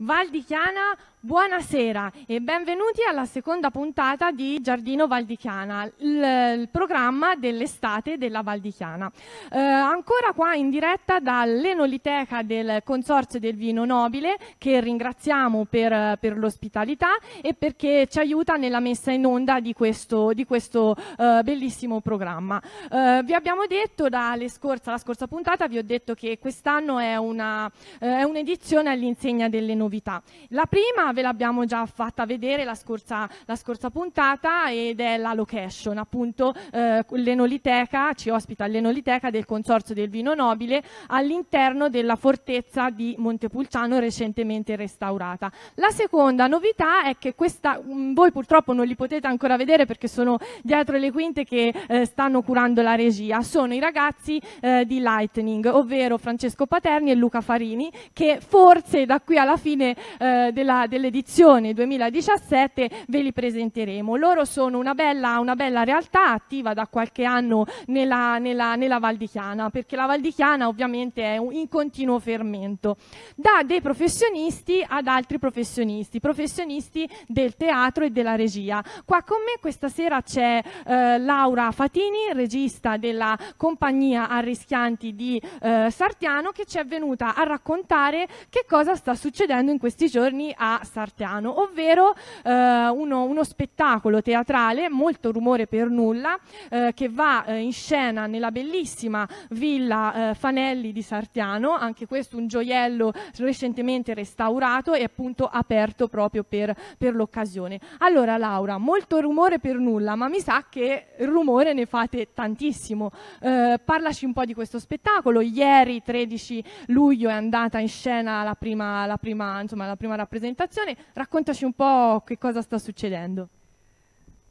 Val di Chiana, buonasera e benvenuti alla seconda puntata di Giardino Val di Chiana, il, programma dell'estate della Val di Chiana. Eh, ancora qua in diretta dall'Enoliteca del Consorzio del Vino Nobile, che ringraziamo per, per l'ospitalità e perché ci aiuta nella messa in onda di questo, di questo eh, bellissimo programma. Eh, vi abbiamo detto dalla scorsa puntata, vi ho detto che quest'anno è eh, un'edizione all'insegna dell'Enoliteca novità. La prima ve l'abbiamo già fatta vedere la scorsa, la scorsa puntata ed è la location, appunto eh, l'enoliteca, ci ospita l'enoliteca del Consorzio del Vino Nobile all'interno della fortezza di Montepulciano recentemente restaurata. La seconda novità è che questa, mh, mm, voi purtroppo non li potete ancora vedere perché sono dietro le quinte che eh, stanno curando la regia, sono i ragazzi eh, di Lightning, ovvero Francesco Paterni e Luca Farini, che forse da qui alla fine fine eh, dell'edizione 2017 ve li presenteremo. Loro sono una bella, una bella realtà attiva da qualche anno nella, nella, nella Val di Chiana, perché la Val di Chiana ovviamente è un, in continuo fermento. Da dei professionisti ad altri professionisti, professionisti del teatro e della regia. Qua con me questa sera c'è eh, Laura Fatini, regista della compagnia Arrischianti di eh, Sartiano, che ci è venuta a raccontare che cosa sta succedendo facendo in questi giorni a Sartiano, ovvero eh, uno, uno, spettacolo teatrale, molto rumore per nulla, eh, che va eh, in scena nella bellissima villa eh, Fanelli di Sartiano, anche questo un gioiello recentemente restaurato e appunto aperto proprio per, per l'occasione. Allora Laura, molto rumore per nulla, ma mi sa che rumore ne fate tantissimo. Eh, parlaci un po' di questo spettacolo, ieri 13 luglio è andata in scena la prima, la prima insomma, la prima rappresentazione. Raccontaci un po' che cosa sta succedendo.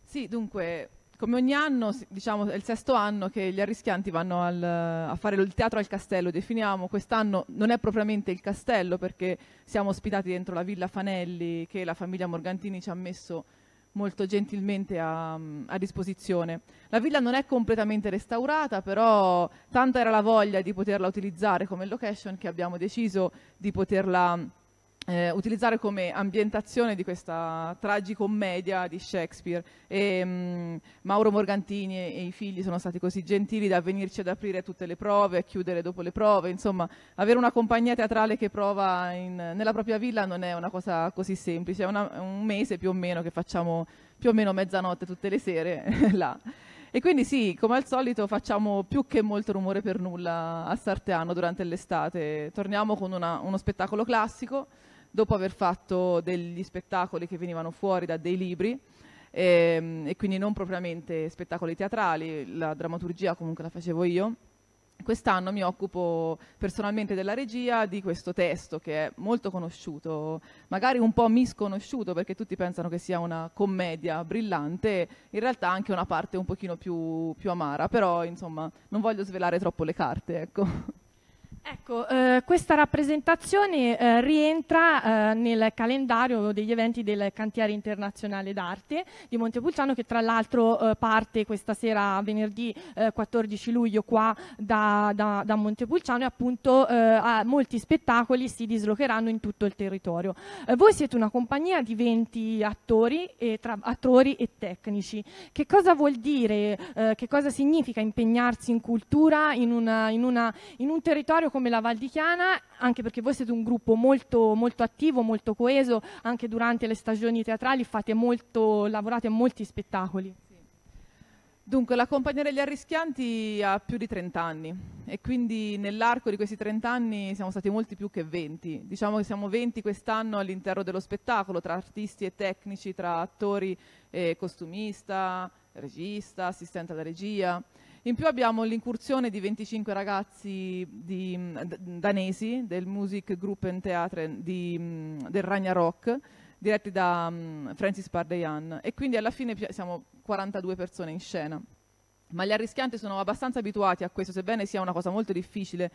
Sì, dunque, come ogni anno, diciamo, è il sesto anno che gli arrischianti vanno al, a fare il teatro al castello, definiamo, quest'anno non è propriamente il castello perché siamo ospitati dentro la Villa Fanelli che la famiglia Morgantini ci ha messo molto gentilmente a, a, disposizione. La villa non è completamente restaurata, però tanta era la voglia di poterla utilizzare come location che abbiamo deciso di poterla eh, utilizzare come ambientazione di questa tragicommedia di Shakespeare e mh, mm, Mauro Morgantini e, e, i figli sono stati così gentili da venirci ad aprire tutte le prove, a chiudere dopo le prove, insomma avere una compagnia teatrale che prova in, nella propria villa non è una cosa così semplice, è, una, un mese più o meno che facciamo più o meno mezzanotte tutte le sere là. E quindi sì, come al solito facciamo più che molto rumore per nulla a Sarteano durante l'estate, torniamo con una, uno spettacolo classico, dopo aver fatto degli spettacoli che venivano fuori da dei libri e, ehm, e quindi non propriamente spettacoli teatrali, la drammaturgia comunque la facevo io. Quest'anno mi occupo personalmente della regia di questo testo che è molto conosciuto, magari un po' misconosciuto perché tutti pensano che sia una commedia brillante, in realtà anche una parte un pochino più, più amara, però insomma non voglio svelare troppo le carte. Ecco. Ecco, eh, questa rappresentazione eh, rientra eh, nel calendario degli eventi del Cantiere Internazionale d'Arte di Montepulciano che tra l'altro eh, parte questa sera venerdì 14 eh, luglio qua da, da, da Montepulciano e appunto eh, molti spettacoli si dislocheranno in tutto il territorio. voi siete una compagnia di 20 attori e, tra, attori e tecnici. Che cosa vuol dire, che cosa significa impegnarsi in cultura in, una, in, una, in un territorio come la Val di Chiana, anche perché voi siete un gruppo molto, molto attivo, molto coeso, anche durante le stagioni teatrali fate molto, lavorate a molti spettacoli. Dunque, la Compagnia degli Arrischianti ha più di 30 anni e quindi nell'arco di questi 30 anni siamo stati molti più che 20. Diciamo che siamo 20 quest'anno all'interno dello spettacolo, tra artisti e tecnici, tra attori e costumista, regista, assistente alla regia. In più abbiamo l'incursione di 25 ragazzi di, mm, danesi del Music Group and Theatre mm, del Ragna Rock, diretti da um, Francis Pardeyan. E quindi alla fine siamo 42 persone in scena. Ma gli arrischianti sono abbastanza abituati a questo, sebbene sia una cosa molto difficile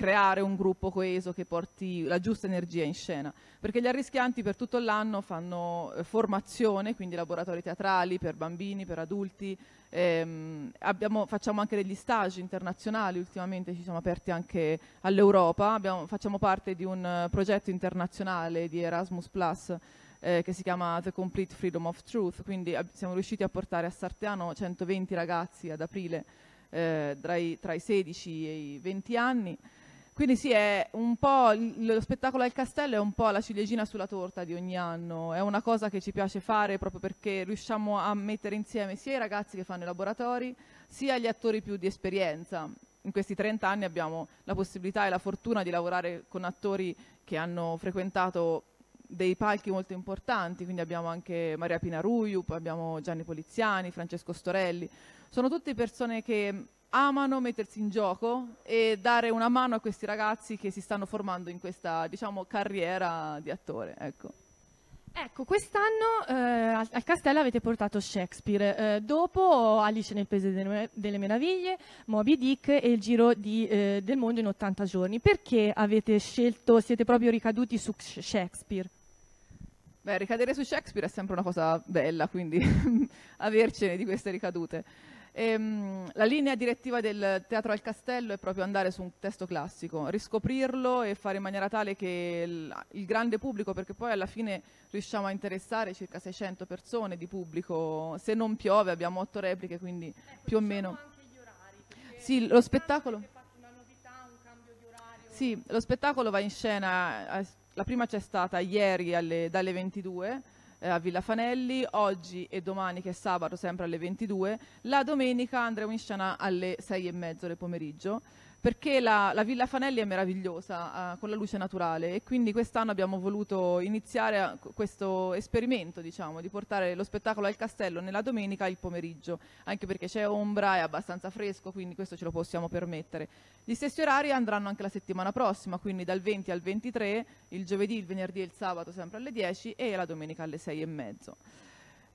creare un gruppo coeso che porti la giusta energia in scena, perché gli arrischianti per tutto l'anno fanno eh, formazione, quindi laboratori teatrali per bambini, per adulti, ehm, abbiamo, facciamo anche degli stage internazionali, ultimamente ci siamo aperti anche all'Europa, abbiamo, facciamo parte di un uh, progetto internazionale di Erasmus Plus eh, che si chiama The Complete Freedom of Truth, quindi ab- siamo riusciti a portare a Sartiano 120 ragazzi ad aprile eh, tra, i, tra i 16 e i 20 anni. Quindi sì, lo spettacolo al castello è un po' la ciliegina sulla torta di ogni anno, è una cosa che ci piace fare proprio perché riusciamo a mettere insieme sia i ragazzi che fanno i laboratori, sia gli attori più di esperienza. In questi 30 anni abbiamo la possibilità e la fortuna di lavorare con attori che hanno frequentato dei palchi molto importanti, quindi abbiamo anche Maria Pina Ruiup, abbiamo Gianni Poliziani, Francesco Storelli, sono tutte persone che amano mettersi in gioco e dare una mano a questi ragazzi che si stanno formando in questa diciamo, carriera di attore. Ecco. Ecco, quest'anno eh, al Castello avete portato Shakespeare, eh, dopo Alice nel Paese delle, delle Meraviglie, Moby Dick e il Giro di, eh, del Mondo in 80 giorni. Perché avete scelto, siete proprio ricaduti su Shakespeare? Beh, ricadere su Shakespeare è sempre una cosa bella, quindi avercene di queste ricadute. Ehm, la linea direttiva del Teatro al Castello è proprio andare su un testo classico, riscoprirlo e fare in maniera tale che il, il grande pubblico, perché poi alla fine riusciamo a interessare circa 600 persone di pubblico, se non piove abbiamo otto repliche, quindi ecco, più o meno... Orari, sì, lo spettacolo... sì, lo spettacolo va in scena, eh, la prima c'è stata ieri alle, dalle 22 eh, a Villa Fanelli, oggi e domani che è sabato sempre alle 22, la domenica andremo in scena alle 6 e mezzo del pomeriggio perché la, la Villa Fanelli è meravigliosa eh, con la luce naturale e quindi quest'anno abbiamo voluto iniziare a, eh, questo esperimento diciamo, di portare lo spettacolo al castello nella domenica il pomeriggio, anche perché c'è ombra, è abbastanza fresco, quindi questo ce lo possiamo permettere. Gli stessi orari andranno anche la settimana prossima, quindi dal 20 al 23, il giovedì, il venerdì e il sabato sempre alle 10 e la domenica alle 6 e mezzo.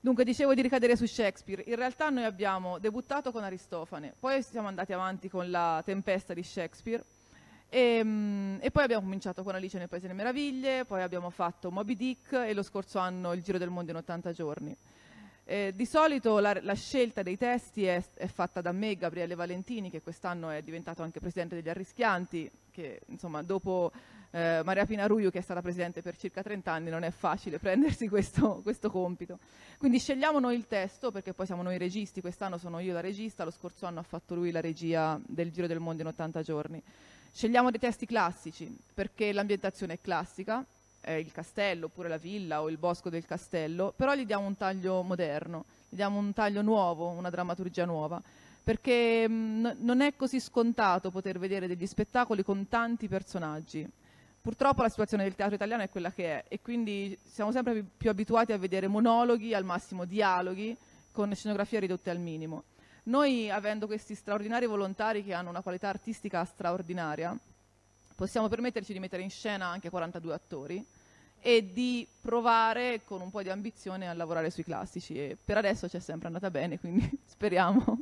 Dunque, dicevo di ricadere su Shakespeare. In realtà noi abbiamo debuttato con Aristofane, poi siamo andati avanti con la tempesta di Shakespeare e, ehm, e poi abbiamo cominciato con Alice nel Paese delle Meraviglie, poi abbiamo fatto Moby Dick e lo scorso anno Il Giro del Mondo in 80 giorni. Eh, di solito la, la, scelta dei testi è, è fatta da me, Gabriele Valentini, che quest'anno è diventato anche presidente degli Arrischianti, perché insomma dopo eh, Maria Pina Ruiu che è stata presidente per circa 30 anni non è facile prendersi questo, questo compito. Quindi scegliamo noi il testo perché poi siamo noi registi, quest'anno sono io la regista, lo scorso anno ha fatto lui la regia del Giro del Mondo in 80 giorni. Scegliamo dei testi classici perché l'ambientazione è classica, è il castello oppure la villa o il bosco del castello, però gli diamo un taglio moderno, gli diamo un taglio nuovo, una drammaturgia nuova perché mh, mm, non è così scontato poter vedere degli spettacoli con tanti personaggi. Purtroppo la situazione del teatro italiano è quella che è e quindi siamo sempre più abituati a vedere monologhi, al massimo dialoghi, con scenografie ridotte al minimo. Noi, avendo questi straordinari volontari che hanno una qualità artistica straordinaria, possiamo permetterci di mettere in scena anche 42 attori e di provare con un po' di ambizione a lavorare sui classici e per adesso ci è sempre andata bene, quindi speriamo.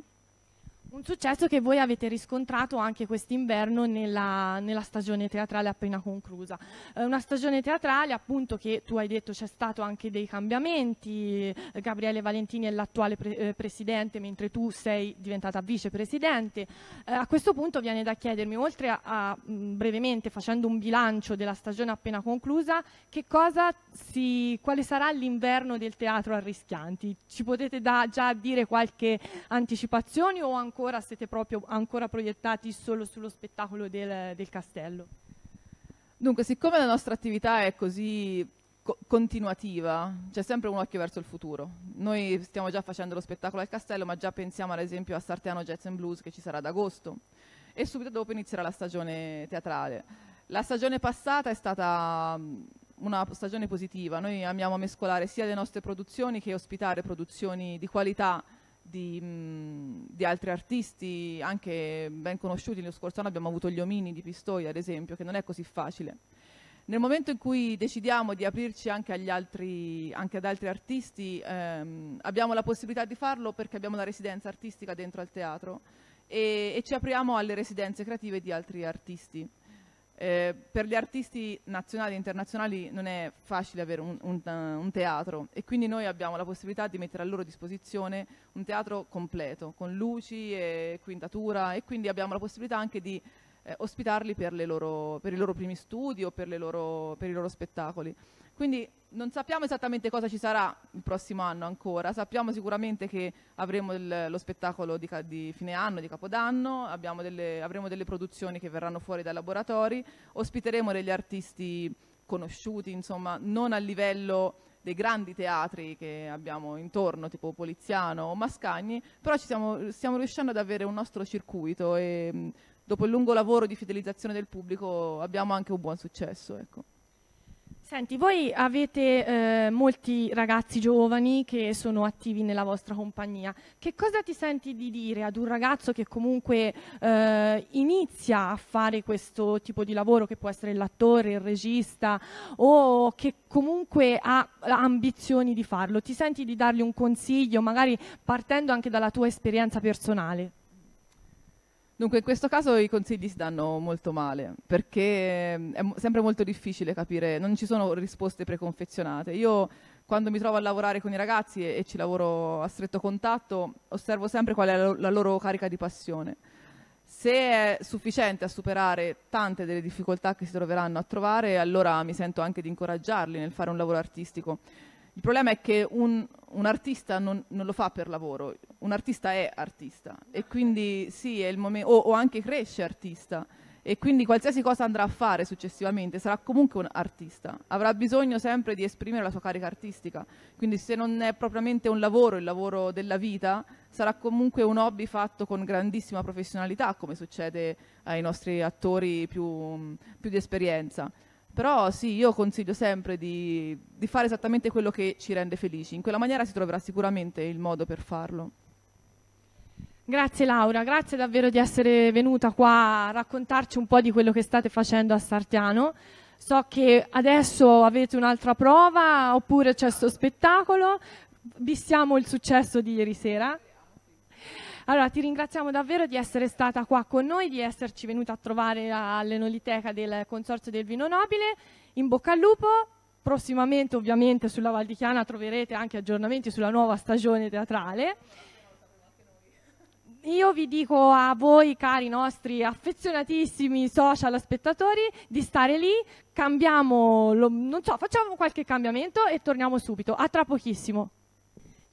Un successo che voi avete riscontrato anche quest'inverno nella, nella, stagione teatrale appena conclusa. Eh, una stagione teatrale appunto che tu hai detto c'è stato anche dei cambiamenti, Gabriele Valentini è l'attuale pre eh, presidente mentre tu sei diventata vicepresidente. Eh, a questo punto viene da chiedermi, oltre a, a mh, mm, brevemente facendo un bilancio della stagione appena conclusa, che cosa si, quale sarà l'inverno del teatro a Rischianti? Ci potete da, già dire qualche anticipazione o ancora ancora siete proprio ancora proiettati solo sullo spettacolo del, del castello? Dunque, siccome la nostra attività è così co continuativa, c'è sempre un occhio verso il futuro. Noi stiamo già facendo lo spettacolo al castello, ma già pensiamo ad esempio a Sartiano Jazz and Blues che ci sarà ad agosto e subito dopo inizierà la stagione teatrale. La stagione passata è stata una stagione positiva, noi amiamo mescolare sia le nostre produzioni che ospitare produzioni di qualità di, mm, di, altri artisti anche ben conosciuti. Nello scorso anno abbiamo avuto gli omini di Pistoia, ad esempio, che non è così facile. Nel momento in cui decidiamo di aprirci anche, altri, anche ad altri artisti, ehm, abbiamo la possibilità di farlo perché abbiamo una residenza artistica dentro al teatro e, e ci apriamo alle residenze creative di altri artisti. Eh, per gli artisti nazionali e internazionali non è facile avere un, un, eh, un, teatro e quindi noi abbiamo la possibilità di mettere a loro disposizione un teatro completo, con luci e quintatura e quindi abbiamo la possibilità anche di eh, ospitarli per, loro, per, i loro primi studi o per, loro, per i loro spettacoli. Quindi non sappiamo esattamente cosa ci sarà il prossimo anno ancora, sappiamo sicuramente che avremo il, lo spettacolo di, di, fine anno, di capodanno, delle, avremo delle produzioni che verranno fuori dai laboratori, ospiteremo degli artisti conosciuti, insomma, non a livello dei grandi teatri che abbiamo intorno, tipo Poliziano o Mascagni, però stiamo, stiamo riuscendo ad avere un nostro circuito e dopo il lungo lavoro di fidelizzazione del pubblico abbiamo anche un buon successo. Ecco. Senti, voi avete eh, molti ragazzi giovani che sono attivi nella vostra compagnia. Che cosa ti senti di dire ad un ragazzo che comunque eh, inizia a fare questo tipo di lavoro, che può essere l'attore, il regista o che comunque ha ambizioni di farlo? Ti senti di dargli un consiglio, magari partendo anche dalla tua esperienza personale? Dunque in questo caso i consigli si danno molto male perché ehm, è sempre molto difficile capire, non ci sono risposte preconfezionate. Io quando mi trovo a lavorare con i ragazzi e, e ci lavoro a stretto contatto osservo sempre qual è la, la loro carica di passione. Se è sufficiente a superare tante delle difficoltà che si troveranno a trovare, allora mi sento anche di incoraggiarli nel fare un lavoro artistico. Il problema è che un, un artista non, non, lo fa per lavoro, un artista è artista e quindi sì, è il momento, o, o anche cresce artista e quindi qualsiasi cosa andrà a fare successivamente sarà comunque un artista, avrà bisogno sempre di esprimere la sua carica artistica, quindi se non è propriamente un lavoro, il lavoro della vita, sarà comunque un hobby fatto con grandissima professionalità, come succede ai nostri attori più, più di esperienza. Però sì, io consiglio sempre di, di fare esattamente quello che ci rende felici. In quella maniera si troverà sicuramente il modo per farlo. Grazie Laura, grazie davvero di essere venuta qua a raccontarci un po' di quello che state facendo a Sartiano. So che adesso avete un'altra prova oppure c'è questo spettacolo, Vissiamo il successo di ieri sera. Allora, ti ringraziamo davvero di essere stata qua con noi, di esserci venuta a trovare all'enoliteca del Consorzio del Vino Nobile. In bocca al lupo, prossimamente ovviamente sulla Val di Chiana troverete anche aggiornamenti sulla nuova stagione teatrale. Io vi dico a voi, cari nostri affezionatissimi social spettatori, di stare lì, cambiamo, lo, non so, facciamo qualche cambiamento e torniamo subito. A tra pochissimo.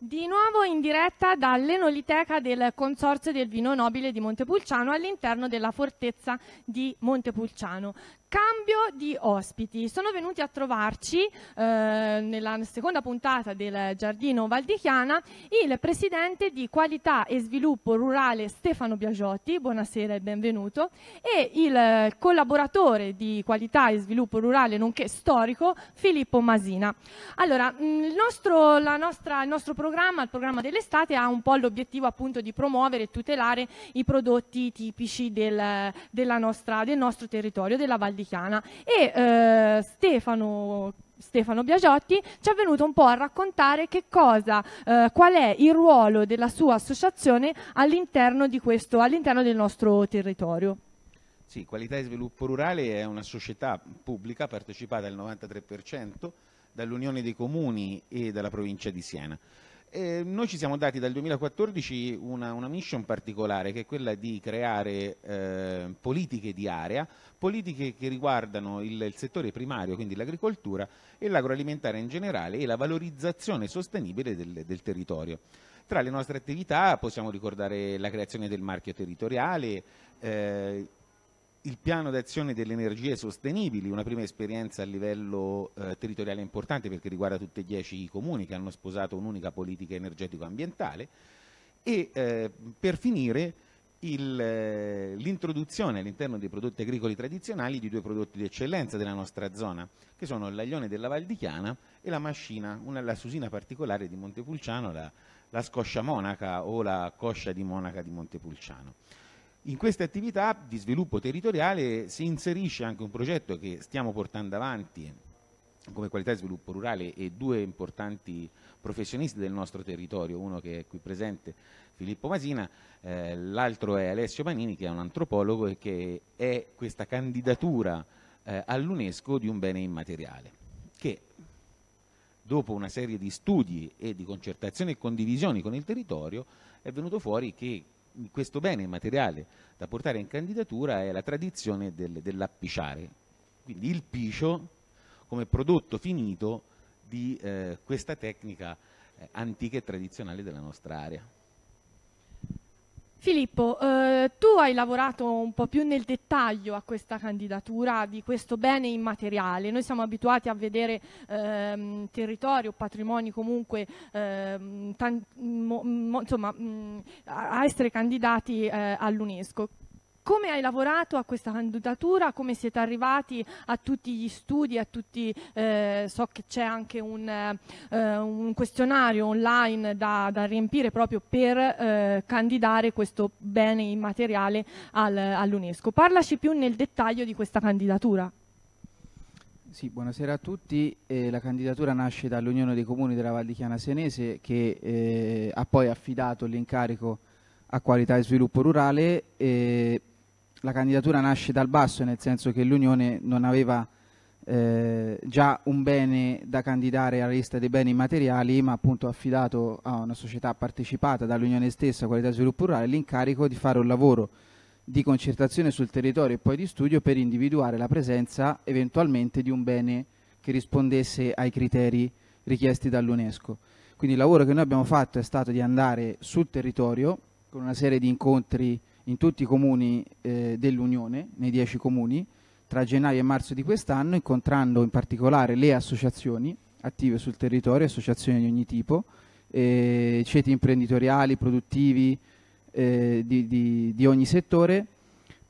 Di nuovo in diretta dall'Enoliteca del Consorzio del Vino Nobile di Montepulciano all'interno della fortezza di Montepulciano cambio di ospiti. Sono venuti a trovarci eh, nella seconda puntata del Giardino Valdichiana il presidente di Qualità e Sviluppo Rurale Stefano Biagiotti, buonasera e benvenuto, e il collaboratore di Qualità e Sviluppo Rurale nonché storico Filippo Masina. Allora, mm, il nostro, nostra, il nostro programma, il programma dell'estate, ha un po' l'obiettivo appunto di promuovere e tutelare i prodotti tipici del, nostra, del nostro territorio, della Val di africana e eh, Stefano Stefano Biagiotti, ci è venuto un po' a raccontare che cosa, eh, qual è il ruolo della sua associazione all'interno, all del nostro territorio. Sì, Qualità e Sviluppo Rurale è una società pubblica partecipata al 93% dall'Unione dei Comuni e dalla provincia di Siena. Eh, noi ci siamo dati dal 2014 una, una mission particolare che è quella di creare eh, politiche di area politiche che riguardano il, il settore primario, quindi l'agricoltura e l'agroalimentare in generale e la valorizzazione sostenibile del, del territorio. Tra le nostre attività possiamo ricordare la creazione del marchio territoriale, eh, il piano d'azione delle energie sostenibili, una prima esperienza a livello eh, territoriale importante perché riguarda tutti e dieci i comuni che hanno sposato un'unica politica energetico-ambientale e eh, per finire eh, l'introduzione all'interno dei prodotti agricoli tradizionali di due prodotti di eccellenza della nostra zona, che sono l'aglione della Valdichiana e la mascina, una, la susina particolare di Montepulciano, la, la scoscia monaca o la coscia di monaca di Montepulciano. In queste attività di sviluppo territoriale si inserisce anche un progetto che stiamo portando avanti come qualità di sviluppo rurale e due importanti professionisti del nostro territorio, uno che è qui presente Filippo Masina, eh, l'altro è Alessio Manini che è un antropologo e che è questa candidatura eh, all'UNESCO di un bene immateriale che dopo una serie di studi e di concertazioni e condivisioni con il territorio è venuto fuori che questo bene immateriale da portare in candidatura è la tradizione del, dell'appiciare, quindi il picio come prodotto finito di eh, questa tecnica eh, antica e tradizionale della nostra area. Filippo, eh, tu hai lavorato un po' più nel dettaglio a questa candidatura di questo bene immateriale. Noi siamo abituati a vedere ehm, territori o patrimoni comunque ehm, insomma, mh, mm, a essere candidati eh, all'UNESCO. Come hai lavorato a questa candidatura? Come siete arrivati a tutti gli studi? Tutti, eh, so che c'è anche un, eh, un, questionario online da, da riempire proprio per eh, candidare questo bene immateriale al, all'UNESCO. Parlaci più nel dettaglio di questa candidatura. Sì, buonasera a tutti. Eh, la candidatura nasce dall'Unione dei Comuni della Val di Chiana Senese che eh, ha poi affidato l'incarico a Qualità e Sviluppo Rurale eh, la candidatura nasce dal basso, nel senso che l'Unione non aveva eh, già un bene da candidare alla lista dei beni materiali, ma appunto affidato a una società partecipata dall'Unione stessa, Qualità e Sviluppo Rurale, l'incarico di fare un lavoro di concertazione sul territorio e poi di studio per individuare la presenza eventualmente di un bene che rispondesse ai criteri richiesti dall'UNESCO. Quindi il lavoro che noi abbiamo fatto è stato di andare sul territorio con una serie di incontri in tutti i comuni eh, dell'Unione, nei 10 comuni, tra gennaio e marzo di quest'anno, incontrando in particolare le associazioni attive sul territorio, associazioni di ogni tipo, eh, ceti imprenditoriali, produttivi eh, di, di, di ogni settore,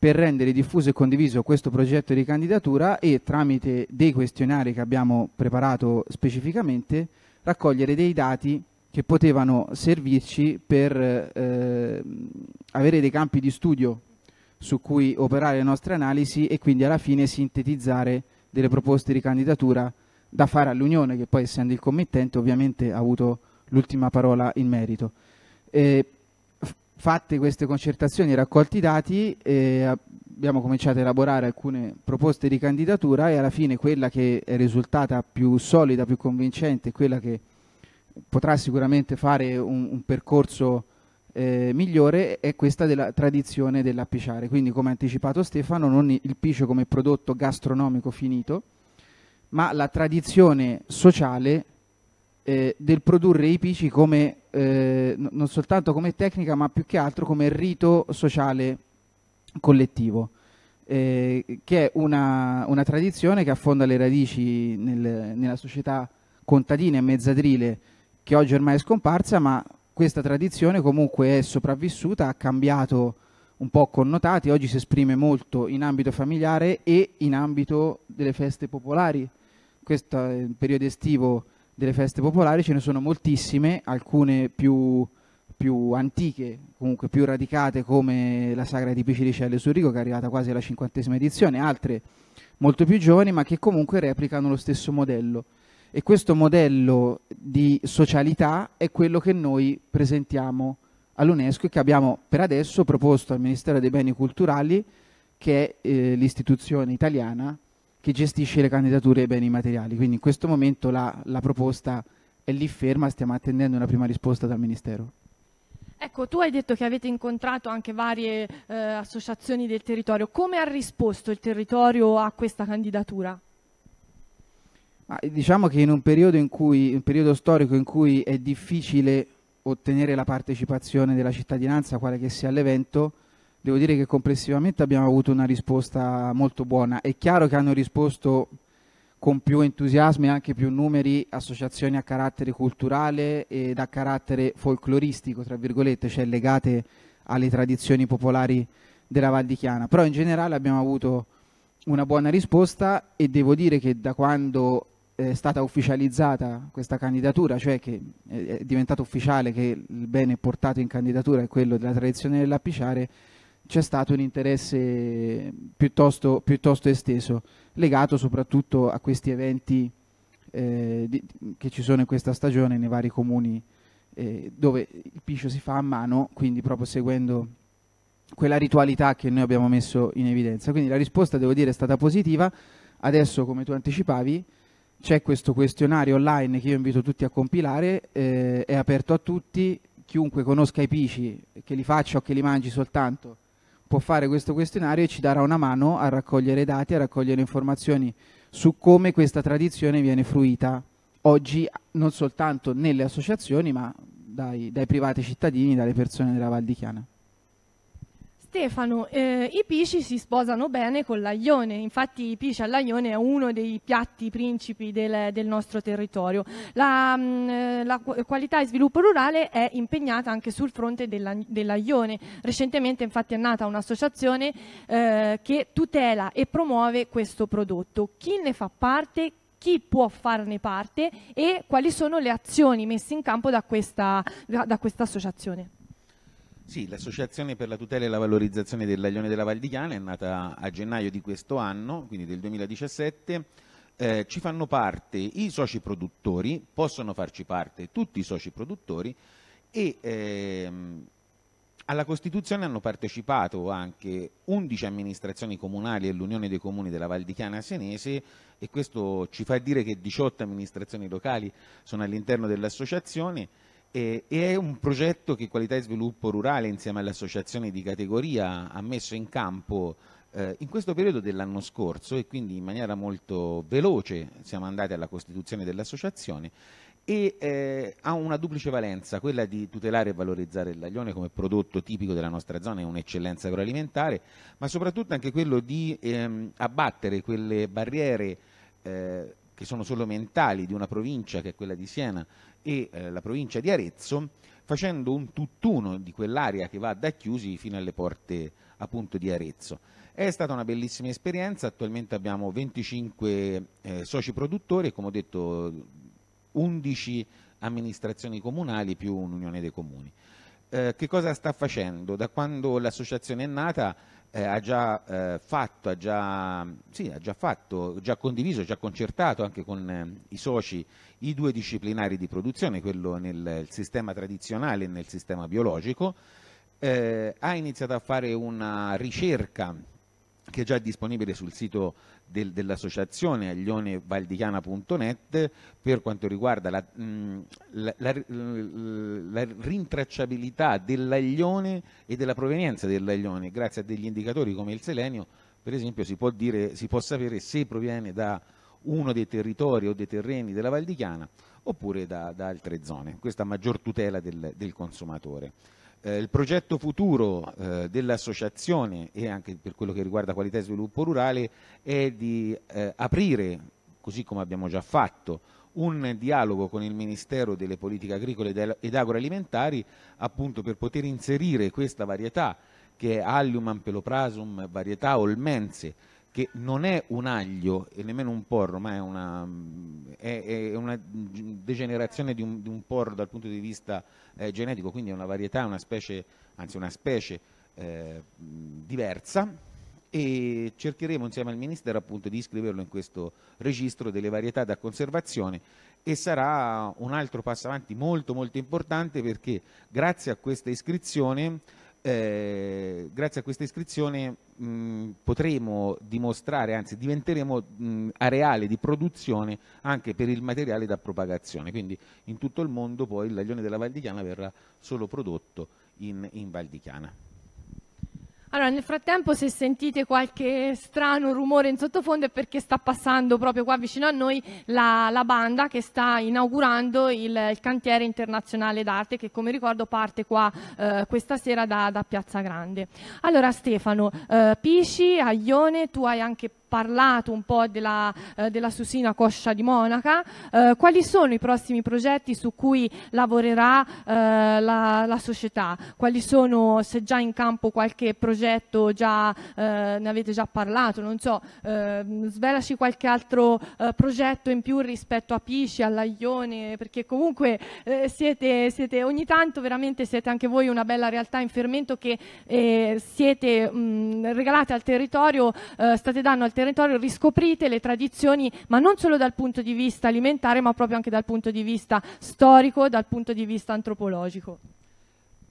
per rendere diffuso e condiviso questo progetto di candidatura e tramite dei questionari che abbiamo preparato specificamente raccogliere dei dati che potevano servirci per eh, avere dei campi di studio su cui operare le nostre analisi e quindi alla fine sintetizzare delle proposte di candidatura da fare all'Unione, che poi essendo il committente ovviamente ha avuto l'ultima parola in merito. E, fatte queste concertazioni e raccolti i dati, eh, abbiamo cominciato a elaborare alcune proposte di candidatura e alla fine quella che è risultata più solida, più convincente, quella che potrà sicuramente fare un, un percorso eh, migliore è questa della tradizione dell'appiciare. Quindi, come ha anticipato Stefano, non il picio come prodotto gastronomico finito, ma la tradizione sociale eh, del produrre i pici come, eh, non soltanto come tecnica, ma più che altro come rito sociale collettivo. Eh, che è una, una, tradizione che affonda le radici nel, nella società contadina e mezzadrile che oggi ormai è scomparsa, ma questa tradizione comunque è sopravvissuta, ha cambiato un po' connotati, oggi si esprime molto in ambito familiare e in ambito delle feste popolari. Questo è il periodo estivo delle feste popolari, ce ne sono moltissime, alcune più, più antiche, comunque più radicate come la Sagra di Piciricelle su Rigo che è arrivata quasi alla cinquantesima edizione, altre molto più giovani ma che comunque replicano lo stesso modello. E questo modello di socialità è quello che noi presentiamo all'UNESCO e che abbiamo per adesso proposto al Ministero dei Beni Culturali, che è eh, l'istituzione italiana che gestisce le candidature ai beni materiali. Quindi in questo momento la, la proposta è lì ferma, stiamo attendendo una prima risposta dal Ministero. Ecco, tu hai detto che avete incontrato anche varie eh, associazioni del territorio. Come ha risposto il territorio a questa candidatura? Eh, diciamo che in un periodo, in cui, un periodo storico in cui è difficile ottenere la partecipazione della cittadinanza, quale che sia l'evento, devo dire che complessivamente abbiamo avuto una risposta molto buona. È chiaro che hanno risposto con più entusiasmo e anche più numeri associazioni a carattere culturale ed a carattere folcloristico, tra virgolette, cioè legate alle tradizioni popolari della Val di Chiana. Però in generale abbiamo avuto una buona risposta e devo dire che da quando è stata ufficializzata questa candidatura, cioè che è diventato ufficiale che il bene portato in candidatura è quello della tradizione dell'appiciare, c'è stato un interesse piuttosto, piuttosto, esteso, legato soprattutto a questi eventi eh, di, che ci sono in questa stagione nei vari comuni eh, dove il piscio si fa a mano, quindi proprio seguendo quella ritualità che noi abbiamo messo in evidenza. Quindi la risposta, devo dire, è stata positiva. Adesso, come tu anticipavi, c'è questo questionario online che io invito tutti a compilare, eh, è aperto a tutti, chiunque conosca i pici, che li faccia o che li mangi soltanto, può fare questo questionario e ci darà una mano a raccogliere dati, a raccogliere informazioni su come questa tradizione viene fruita oggi non soltanto nelle associazioni ma dai, dai privati cittadini, dalle persone della Val di Chiana. Stefano, eh, i pici si sposano bene con l'aglione, infatti i pisci all'aglione è uno dei piatti principi del, del nostro territorio. La, mh, mm, eh, la, qualità e sviluppo rurale è impegnata anche sul fronte della, dell'aglione. Recentemente infatti è nata un'associazione eh, che tutela e promuove questo prodotto. Chi ne fa parte? chi può farne parte e quali sono le azioni messe in campo da questa, da, da questa associazione. Sì, l'Associazione per la tutela e la valorizzazione del Laglione della Valdichiana è nata a gennaio di questo anno, quindi del 2017. Eh, ci fanno parte i soci produttori, possono farci parte tutti i soci produttori e ehm, alla Costituzione hanno partecipato anche 11 amministrazioni comunali e l'Unione dei Comuni della Valdichiana Senese e questo ci fa dire che 18 amministrazioni locali sono all'interno dell'associazione e eh, è un progetto che Qualità e Sviluppo Rurale insieme all'associazione di categoria ha messo in campo eh, in questo periodo dell'anno scorso e quindi in maniera molto veloce siamo andati alla costituzione dell'associazione e eh, ha una duplice valenza, quella di tutelare e valorizzare il laglione come prodotto tipico della nostra zona, e un'eccellenza agroalimentare, ma soprattutto anche quello di ehm, abbattere quelle barriere eh, che sono solo mentali di una provincia che è quella di Siena e eh, la provincia di Arezzo, facendo un tutt'uno di quell'area che va da Chiusi fino alle porte appunto di Arezzo. È stata una bellissima esperienza, attualmente abbiamo 25 eh, soci produttori e come ho detto 11 amministrazioni comunali più un'unione dei comuni. Eh, che cosa sta facendo? Da quando l'associazione è nata eh, ha già eh, fatto, ha già, sì, ha già fatto, già condiviso, già concertato anche con eh, i soci i due disciplinari di produzione, quello nel sistema tradizionale e nel sistema biologico, eh, ha iniziato a fare una ricerca che è già disponibile sul sito del, dell'associazione aglionevaldichiana.net per quanto riguarda la, mh, mm, la, la, la rintracciabilità dell'aglione e della provenienza dell'aglione. Grazie a degli indicatori come il selenio, per esempio, si può, dire, si può sapere se proviene da uno dei territori o dei terreni della Valdichiana oppure da, da altre zone. Questa maggior tutela del, del consumatore. Eh, il progetto futuro eh, dell'associazione e anche per quello che riguarda qualità e sviluppo rurale è di eh, aprire, così come abbiamo già fatto, un dialogo con il Ministero delle Politiche Agricole ed Agroalimentari appunto per poter inserire questa varietà che è Allium Ampeloprasum, varietà olmense che non è un aglio e nemmeno un porro, ma è una, è, è una degenerazione di un, di un, porro dal punto di vista eh, genetico, quindi è una varietà, una specie, anzi una specie eh, diversa e cercheremo insieme al Ministero appunto di iscriverlo in questo registro delle varietà da conservazione e sarà un altro passo avanti molto molto importante perché grazie a questa iscrizione eh, grazie a questa iscrizione mh, mm, potremo dimostrare, anzi diventeremo mh, mm, areale di produzione anche per il materiale da propagazione, quindi in tutto il mondo poi il laglione della Valdichiana verrà solo prodotto in, in Valdichiana. Allora, nel frattempo, se sentite qualche strano rumore in sottofondo è perché sta passando proprio qua vicino a noi la, la banda che sta inaugurando il, il cantiere internazionale d'arte che, come ricordo, parte qua eh, questa sera da, da, Piazza Grande. Allora, Stefano, eh, Pisci, Aglione, tu hai anche parlato un po' della, eh, della Susina Coscia di Monaca, eh, quali sono i prossimi progetti su cui lavorerà eh, la, la, società? Quali sono, se già in campo qualche progetto, già, eh, ne avete già parlato, non so, eh, svelaci qualche altro eh, progetto in più rispetto a Pisci, all'Aglione, perché comunque siete, siete, ogni tanto veramente siete anche voi una bella realtà in fermento che siete mh, mm, regalate al territorio, state dando al territorio territorio riscoprite le tradizioni, ma non solo dal punto di vista alimentare, ma proprio anche dal punto di vista storico, dal punto di vista antropologico.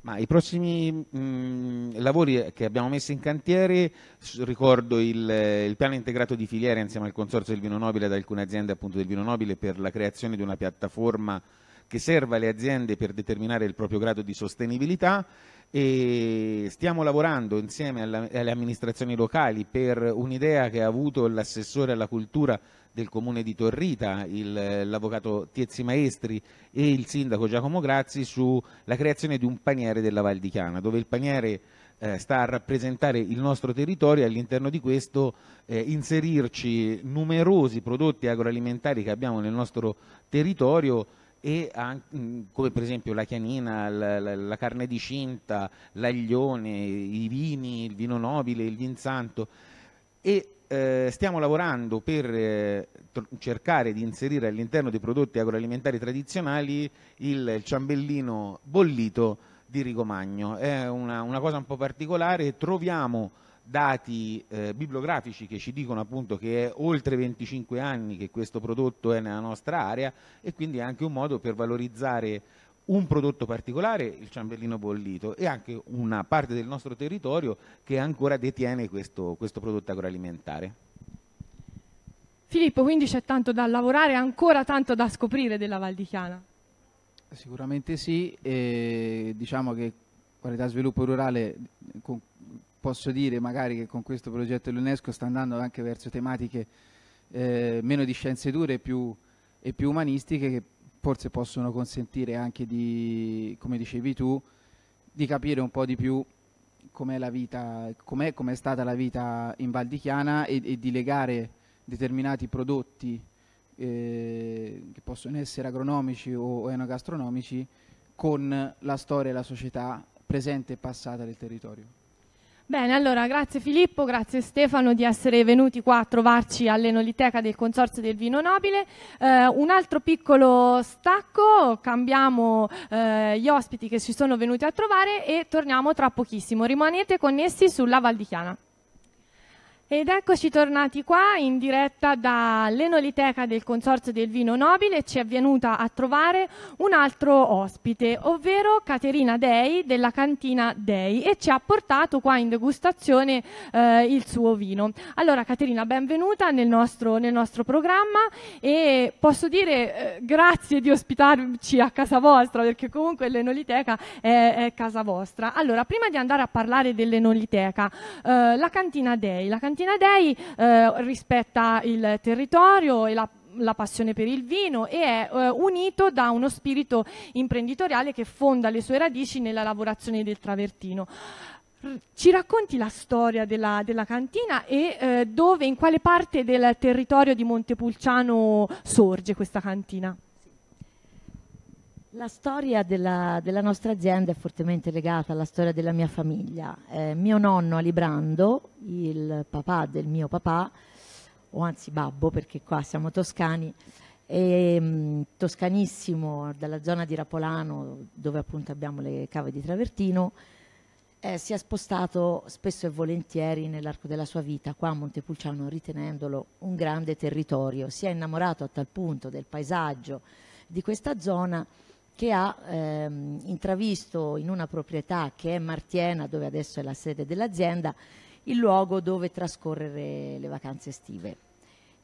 Ma I prossimi mh, mm, lavori che abbiamo messo in cantiere, ricordo il, il, piano integrato di filiere insieme al Consorzio del Vino Nobile ad alcune aziende appunto, del Vino Nobile per la creazione di una piattaforma che serva alle aziende per determinare il proprio grado di sostenibilità e stiamo lavorando insieme alla, alle amministrazioni locali per un'idea che ha avuto l'assessore alla cultura del comune di Torrita, l'avvocato Tiezzi Maestri e il sindaco Giacomo Grazzi sulla creazione di un paniere della Val di Chiana, dove il paniere eh, sta a rappresentare il nostro territorio e all'interno di questo eh, inserirci numerosi prodotti agroalimentari che abbiamo nel nostro territorio e anche, mm, come per esempio la chianina, la, la, la, carne di cinta, l'aglione, i vini, il vino nobile, il vinsanto e eh, stiamo lavorando per eh, tr- cercare di inserire all'interno dei prodotti agroalimentari tradizionali il, il ciambellino bollito di Rigomagno. È una, una cosa un po' particolare, troviamo dati eh, bibliografici che ci dicono appunto che è oltre 25 anni che questo prodotto è nella nostra area e quindi è anche un modo per valorizzare un prodotto particolare, il ciambellino bollito, e anche una parte del nostro territorio che ancora detiene questo, questo prodotto agroalimentare. Filippo, quindi c'è tanto da lavorare, ancora tanto da scoprire della Val di Chiana. Sicuramente sì, e diciamo che Qualità Sviluppo Rurale con posso dire magari che con questo progetto dell'UNESCO sta andando anche verso tematiche eh, meno di scienze dure e più, e più, umanistiche che forse possono consentire anche di, come dicevi tu, di capire un po' di più com'è la vita, com'è, com'è stata la vita in Val di Chiana e, e di legare determinati prodotti eh, che possono essere agronomici o enogastronomici con la storia e la società presente e passata del territorio. Bene, allora grazie Filippo, grazie Stefano di essere venuti qua a trovarci all'Enoliteca del Consorzio del Vino Nobile. Eh, un altro piccolo stacco, cambiamo eh, gli ospiti che ci sono venuti a trovare e torniamo tra pochissimo. Rimanete connessi sulla Val di Chiana. Ed eccoci tornati qua in diretta dall'Enoliteca del Consorzio del Vino Nobile. Ci è venuta a trovare un altro ospite, ovvero Caterina Dei della cantina Dei e ci ha portato qua in degustazione eh, il suo vino. Allora Caterina, benvenuta nel nostro, nel nostro programma e posso dire eh, grazie di ospitarci a casa vostra perché comunque l'Enoliteca è, è casa vostra. Allora, prima di andare a parlare dell'Enoliteca, eh, la cantina Dei, la cantina Valentina Dei eh, rispetta il territorio e la la passione per il vino e è eh, unito da uno spirito imprenditoriale che fonda le sue radici nella lavorazione del travertino. R ci racconti la storia della, della cantina e eh, dove, in quale parte del territorio di Montepulciano sorge questa cantina? La storia della, della, nostra azienda è fortemente legata alla storia della mia famiglia. Eh, mio nonno Alibrando, il papà del mio papà, o anzi babbo perché qua siamo toscani, e, mm, toscanissimo dalla zona di Rapolano dove appunto abbiamo le cave di Travertino, eh, si è spostato spesso e volentieri nell'arco della sua vita qua a Montepulciano ritenendolo un grande territorio. Si è innamorato a tal punto del paesaggio di questa zona che ha ehm, intravisto in una proprietà che è Martiena, dove adesso è la sede dell'azienda, il luogo dove trascorrere le vacanze estive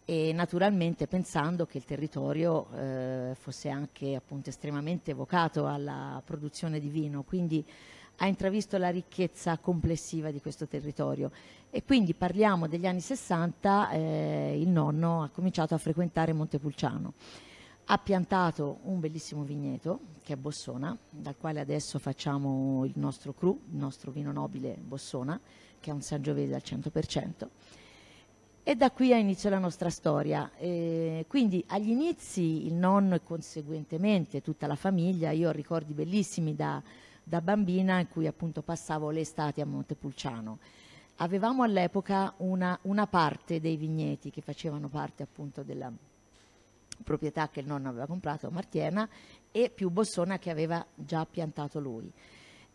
e naturalmente pensando che il territorio eh, fosse anche appunto estremamente vocato alla produzione di vino, quindi ha intravisto la ricchezza complessiva di questo territorio e quindi parliamo degli anni 60, eh, il nonno ha cominciato a frequentare Montepulciano ha piantato un bellissimo vigneto che è Bossona, dal quale adesso facciamo il nostro cru, il nostro vino nobile Bossona, che è un Sangiovese al 100%. E da qui ha inizio la nostra storia. E quindi agli inizi il nonno e conseguentemente tutta la famiglia, io ho ricordi bellissimi da, da bambina in cui appunto passavo le estati a Montepulciano. Avevamo all'epoca una, una parte dei vigneti che facevano parte appunto della, proprietà che il nonno aveva comprato a Martiena e più Bossona che aveva già piantato lui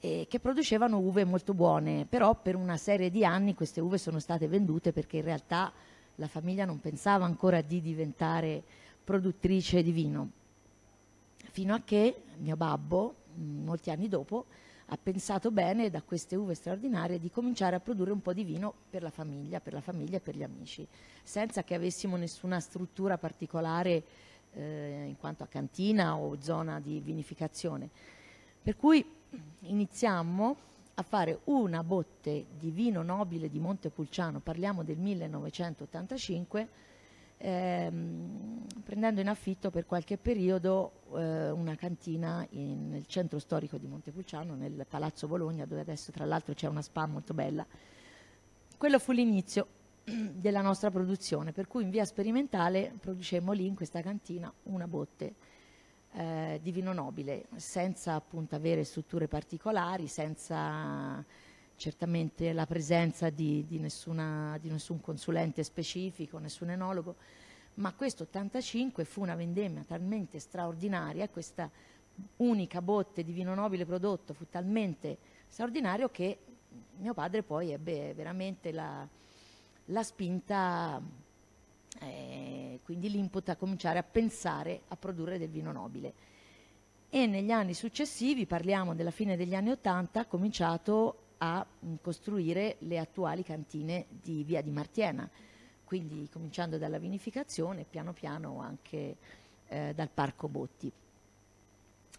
che producevano uve molto buone, però per una serie di anni queste uve sono state vendute perché in realtà la famiglia non pensava ancora di diventare produttrice di vino. Fino a che mio babbo, molti anni dopo, ha pensato bene da queste uve straordinarie di cominciare a produrre un po' di vino per la famiglia, per la famiglia e per gli amici, senza che avessimo nessuna struttura particolare eh, in quanto a cantina o zona di vinificazione. Per cui iniziammo a fare una botte di vino nobile di Montepulciano, parliamo del 1985, ehm, prendendo in affitto per qualche periodo eh, una cantina in, nel centro storico di Montepulciano, nel Palazzo Bologna, dove adesso tra l'altro c'è una spa molto bella. Quello fu l'inizio della nostra produzione, per cui in via sperimentale producemmo lì in questa cantina una botte eh, di vino nobile, senza appunto avere strutture particolari, senza certamente la presenza di, di, nessuna, di nessun consulente specifico, nessun enologo, ma questo 85 fu una vendemmia talmente straordinaria, questa unica botte di vino nobile prodotto fu talmente straordinario che mio padre poi ebbe veramente la, la spinta, eh, quindi l'input a cominciare a pensare a produrre del vino nobile. E negli anni successivi, parliamo della fine degli anni Ottanta, ha cominciato a mm, costruire le attuali cantine di Via di Martiena, quindi cominciando dalla vinificazione e piano piano anche eh, dal Parco Botti.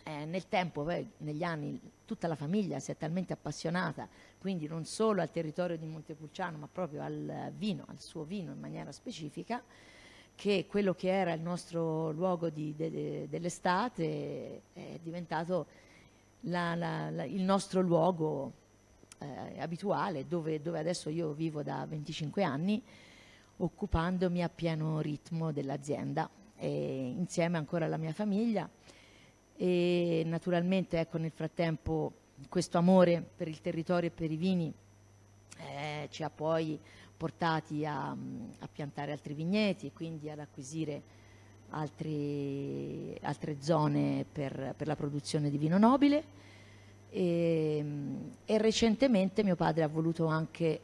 Eh, nel tempo, beh, negli anni, tutta la famiglia si è talmente appassionata, quindi non solo al territorio di Montepulciano, ma proprio al vino, al suo vino in maniera specifica, che quello che era il nostro luogo di, de, de, dell'estate è diventato la, la, la, il nostro luogo eh, abituale dove, dove, adesso io vivo da 25 anni occupandomi a pieno ritmo dell'azienda insieme ancora alla mia famiglia e naturalmente ecco nel frattempo questo amore per il territorio e per i vini eh, ci ha poi portati a, a, piantare altri vigneti e quindi ad acquisire altri, altre zone per, per la produzione di vino nobile e, ehm, e recentemente mio padre ha voluto anche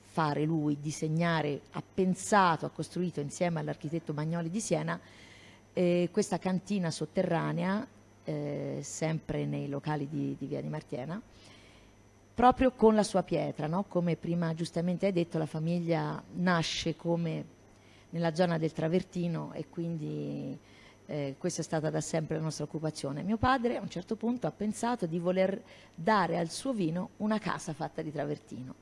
fare lui, disegnare, ha pensato, ha costruito insieme all'architetto Magnoli di Siena eh, questa cantina sotterranea, eh, sempre nei locali di, di, Via di Martiena, proprio con la sua pietra, no? come prima giustamente hai detto la famiglia nasce come nella zona del Travertino e quindi eh, questa è stata da sempre la nostra occupazione. Mio padre a un certo punto ha pensato di voler dare al suo vino una casa fatta di travertino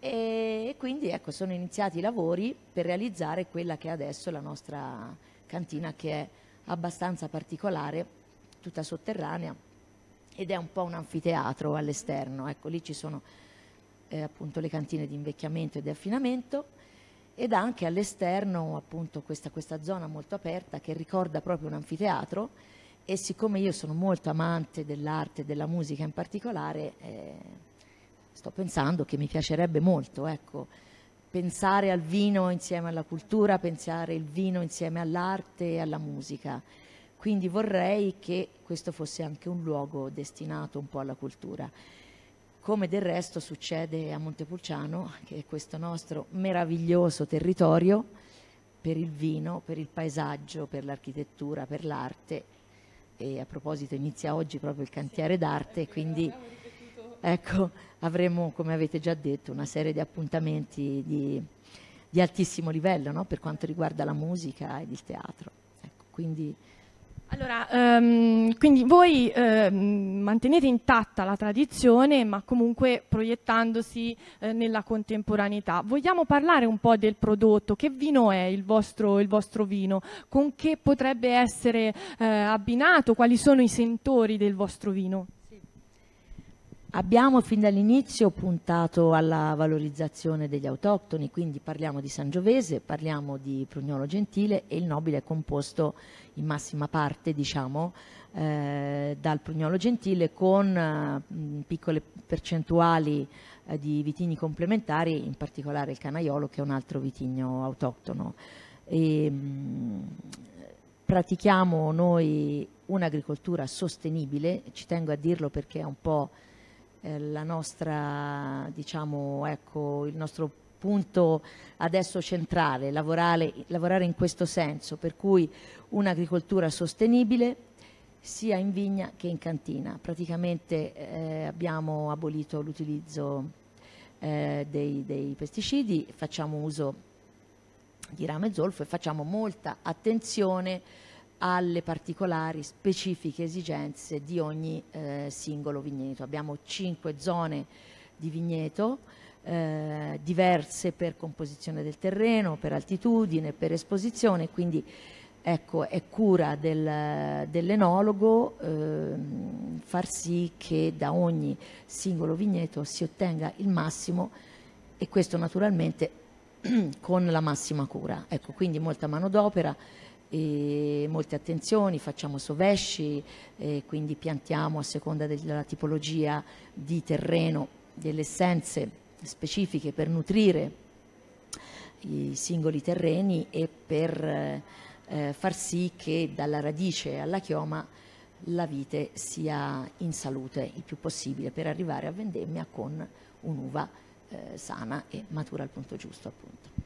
e quindi ecco, sono iniziati i lavori per realizzare quella che è adesso la nostra cantina che è abbastanza particolare, tutta sotterranea ed è un po' un anfiteatro all'esterno, ecco lì ci sono eh, appunto le cantine di invecchiamento e di affinamento ed anche all'esterno appunto questa, questa zona molto aperta che ricorda proprio un anfiteatro e siccome io sono molto amante dell'arte e della musica in particolare eh, sto pensando che mi piacerebbe molto ecco, pensare al vino insieme alla cultura, pensare il vino insieme all'arte e alla musica. Quindi vorrei che questo fosse anche un luogo destinato un po' alla cultura come del resto succede a Montepulciano, che è questo nostro meraviglioso territorio per il vino, per il paesaggio, per l'architettura, per l'arte. E a proposito inizia oggi proprio il cantiere d'arte, quindi ecco, avremo, come avete già detto, una serie di appuntamenti di, di altissimo livello no? per quanto riguarda la musica ed il teatro. Ecco, quindi allora, um, quindi voi uh, mantenete intatta la tradizione, ma comunque proiettandosi uh, nella contemporaneità. Vogliamo parlare un po' del prodotto, che vino è il vostro, il vostro vino, con che potrebbe essere uh, abbinato, quali sono i sentori del vostro vino? Abbiamo fin dall'inizio puntato alla valorizzazione degli autoctoni, quindi parliamo di Sangiovese, parliamo di Prugnolo Gentile e il nobile è composto in massima parte diciamo, eh, dal Prugnolo Gentile con eh, piccole percentuali eh, di vitigni complementari, in particolare il Canaiolo che è un altro vitigno autoctono. E, mh, mm, pratichiamo noi un'agricoltura sostenibile, ci tengo a dirlo perché è un po' Eh, nostra, diciamo, ecco, il nostro punto adesso centrale, lavorare, lavorare in questo senso, per cui un'agricoltura sostenibile sia in vigna che in cantina. Praticamente eh, abbiamo abolito l'utilizzo eh, dei, dei pesticidi, facciamo uso di rame e zolfo e facciamo molta attenzione alle particolari specifiche esigenze di ogni eh, singolo vigneto. Abbiamo cinque zone di vigneto eh, diverse per composizione del terreno, per altitudine, per esposizione, quindi ecco, è cura del, dell'enologo eh, far sì che da ogni singolo vigneto si ottenga il massimo e questo naturalmente con la massima cura. Ecco, quindi molta manodopera, e molte attenzioni, facciamo sovesci, e quindi piantiamo a seconda della tipologia di terreno delle essenze specifiche per nutrire i singoli terreni e per eh, far sì che dalla radice alla chioma la vite sia in salute il più possibile per arrivare a vendemmia con un'uva eh, sana e matura al punto giusto appunto.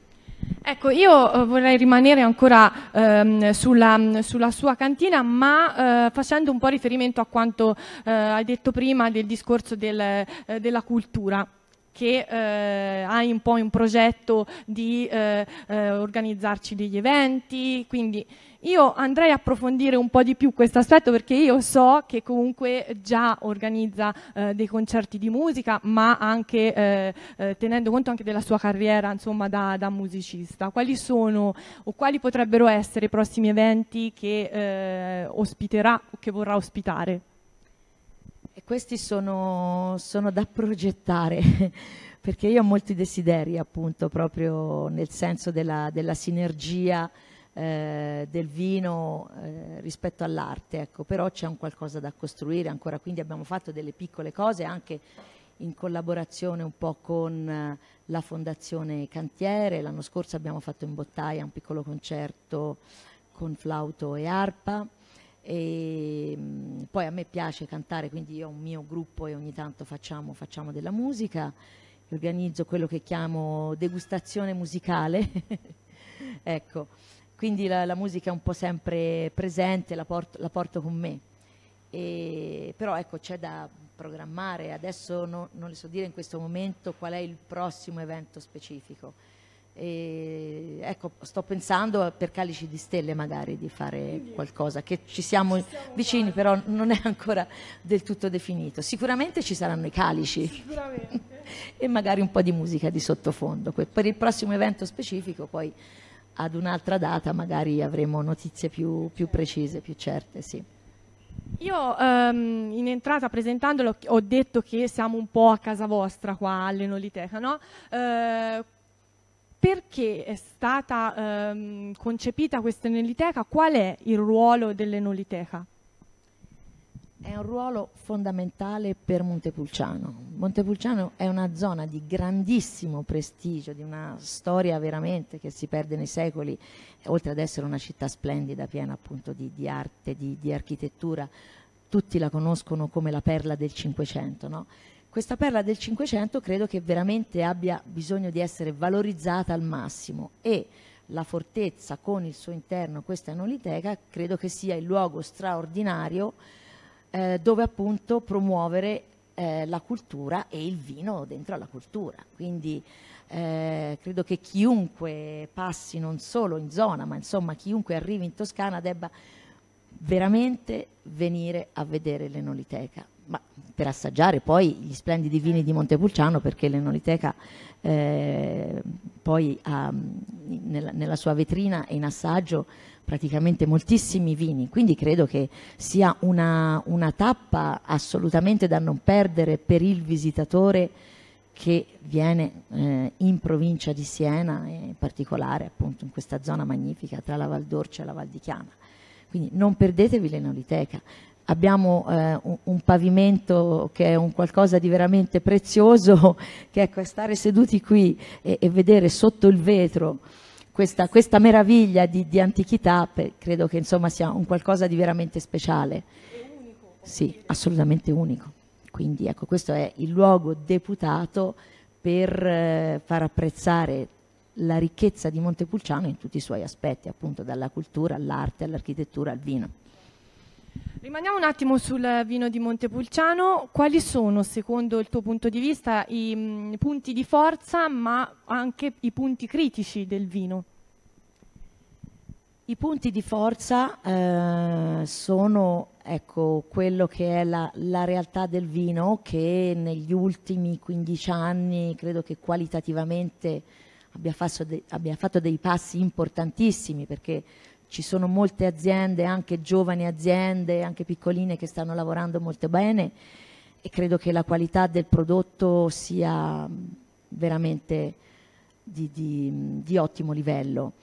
Ecco, io eh, vorrei rimanere ancora ehm, sulla, sulla, sua cantina, ma eh, facendo un po' riferimento a quanto eh, hai detto prima del discorso del, eh, della cultura che eh, hai un po' in progetto di eh, eh, organizzarci degli eventi, quindi io andrei a approfondire un po' di più questo aspetto perché io so che comunque già organizza eh, dei concerti di musica, ma anche eh, eh, tenendo conto anche della sua carriera insomma, da, da, musicista. Quali sono o quali potrebbero essere i prossimi eventi che eh, ospiterà o che vorrà ospitare? E questi sono, sono da progettare. perché io ho molti desideri appunto proprio nel senso della, della sinergia eh, del vino eh, rispetto all'arte, ecco, però c'è un qualcosa da costruire ancora, quindi abbiamo fatto delle piccole cose anche in collaborazione un po' con eh, la Fondazione Cantiere, l'anno scorso abbiamo fatto in Bottaia un piccolo concerto con flauto e arpa e mm, poi a me piace cantare, quindi io ho un mio gruppo e ogni tanto facciamo, facciamo della musica, organizzo quello che chiamo degustazione musicale, ecco quindi la, la, musica è un po' sempre presente, la porto, la porto con me. E, però ecco, c'è da programmare, adesso no, non le so dire in questo momento qual è il prossimo evento specifico. E, ecco, sto pensando per Calici di Stelle magari di fare qualcosa, che ci siamo, ci siamo vicini, fatti. però non è ancora del tutto definito. Sicuramente ci saranno i calici e magari un po' di musica di sottofondo. Per il prossimo evento specifico poi ad un'altra data magari avremo notizie più, più precise, più certe, sì. Io ehm, in entrata presentandolo ho detto che siamo un po' a casa vostra qua all'Enoliteca, no? Eh, perché è stata ehm, concepita questa Enoliteca? Qual è il ruolo dell'Enoliteca? è un ruolo fondamentale per Montepulciano. Montepulciano è una zona di grandissimo prestigio, di una storia veramente che si perde nei secoli, oltre ad essere una città splendida, piena appunto di, di arte, di, di, architettura, tutti la conoscono come la perla del Cinquecento. No? Questa perla del Cinquecento credo che veramente abbia bisogno di essere valorizzata al massimo e la fortezza con il suo interno, questa enoliteca, credo che sia il luogo straordinario eh, dove appunto promuovere eh, la cultura e il vino dentro alla cultura. Quindi eh, credo che chiunque passi non solo in zona, ma insomma chiunque arrivi in Toscana debba veramente venire a vedere l'enoliteca. Ma per assaggiare poi gli splendidi vini di Montepulciano, perché l'enoliteca eh, poi ha, nella, nella, sua vetrina e in assaggio praticamente moltissimi vini, quindi credo che sia una, una tappa assolutamente da non perdere per il visitatore che viene eh, in provincia di Siena, in particolare appunto in questa zona magnifica tra la Val d'Orcia e la Val di Chiana. Quindi non perdetevi l'Enoliteca. Abbiamo eh, un, pavimento che è un qualcosa di veramente prezioso, che è ecco, stare seduti qui e, e vedere sotto il vetro questa, questa meraviglia di, di antichità per, credo che insomma sia un qualcosa di veramente speciale. Unico, sì, assolutamente unico. Quindi ecco, questo è il luogo deputato per eh, far apprezzare la ricchezza di Montepulciano in tutti i suoi aspetti, appunto dalla cultura all'arte, all'architettura, al vino. Rimaniamo un attimo sul vino di Montepulciano. Quali sono, secondo il tuo punto di vista, i mh, mm, punti di forza, ma anche i punti critici del vino? I punti di forza eh, sono ecco, quello che è la, la, realtà del vino che negli ultimi 15 anni credo che qualitativamente abbia fatto, de abbia fatto dei passi importantissimi perché ci sono molte aziende, anche giovani aziende, anche piccoline che stanno lavorando molto bene e credo che la qualità del prodotto sia veramente di, di, di ottimo livello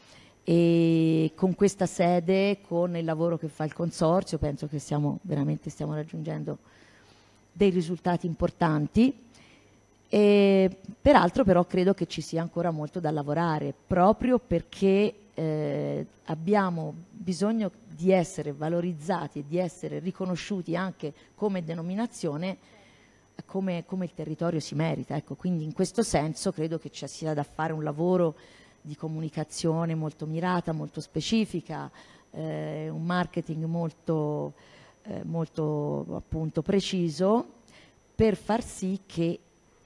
e con questa sede, con il lavoro che fa il consorzio, penso che stiamo veramente stiamo raggiungendo dei risultati importanti. E, peraltro però credo che ci sia ancora molto da lavorare, proprio perché eh, abbiamo bisogno di essere valorizzati e di essere riconosciuti anche come denominazione come, come il territorio si merita. Ecco, quindi in questo senso credo che ci sia da fare un lavoro di comunicazione molto mirata, molto specifica, eh, un marketing molto, eh, molto appunto, preciso per far sì che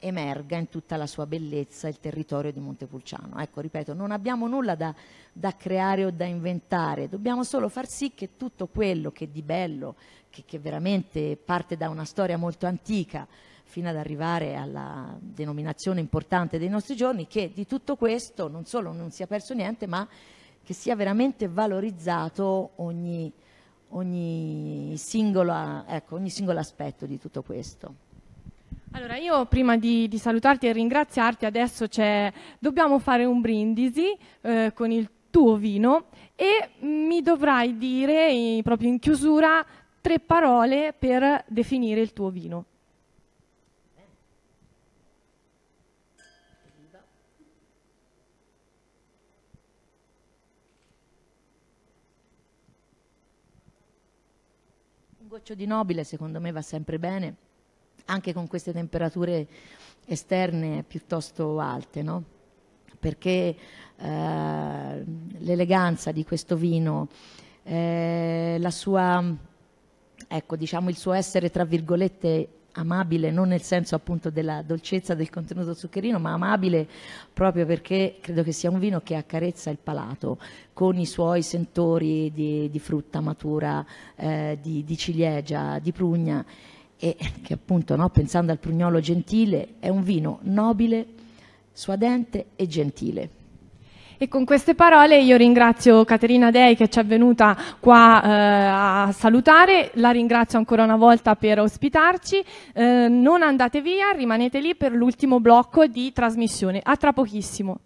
emerga in tutta la sua bellezza il territorio di Montepulciano. Ecco, ripeto, non abbiamo nulla da, da creare o da inventare, dobbiamo solo far sì che tutto quello che di bello, che, che veramente parte da una storia molto antica, fino ad arrivare alla denominazione importante dei nostri giorni, che di tutto questo non solo non sia perso niente, ma che sia veramente valorizzato ogni, ogni, singolo, ecco, ogni singolo aspetto di tutto questo. Allora io prima di, di, salutarti e ringraziarti adesso dobbiamo fare un brindisi eh, con il tuo vino e mi dovrai dire in, proprio in chiusura tre parole per definire il tuo vino. Un goccio di nobile secondo me va sempre bene anche con queste temperature esterne piuttosto alte, no? perché eh, l'eleganza di questo vino, eh, la sua, ecco, diciamo il suo essere tra virgolette amabile, non nel senso appunto della dolcezza del contenuto zuccherino, ma amabile proprio perché credo che sia un vino che accarezza il palato con i suoi sentori di, di frutta matura, eh, di, di ciliegia, di prugna e che appunto no, pensando al prugnolo gentile è un vino nobile, suadente e gentile. E con queste parole io ringrazio Caterina Dei che ci è venuta qua eh, a salutare, la ringrazio ancora una volta per ospitarci, eh, non andate via, rimanete lì per l'ultimo blocco di trasmissione, a tra pochissimo.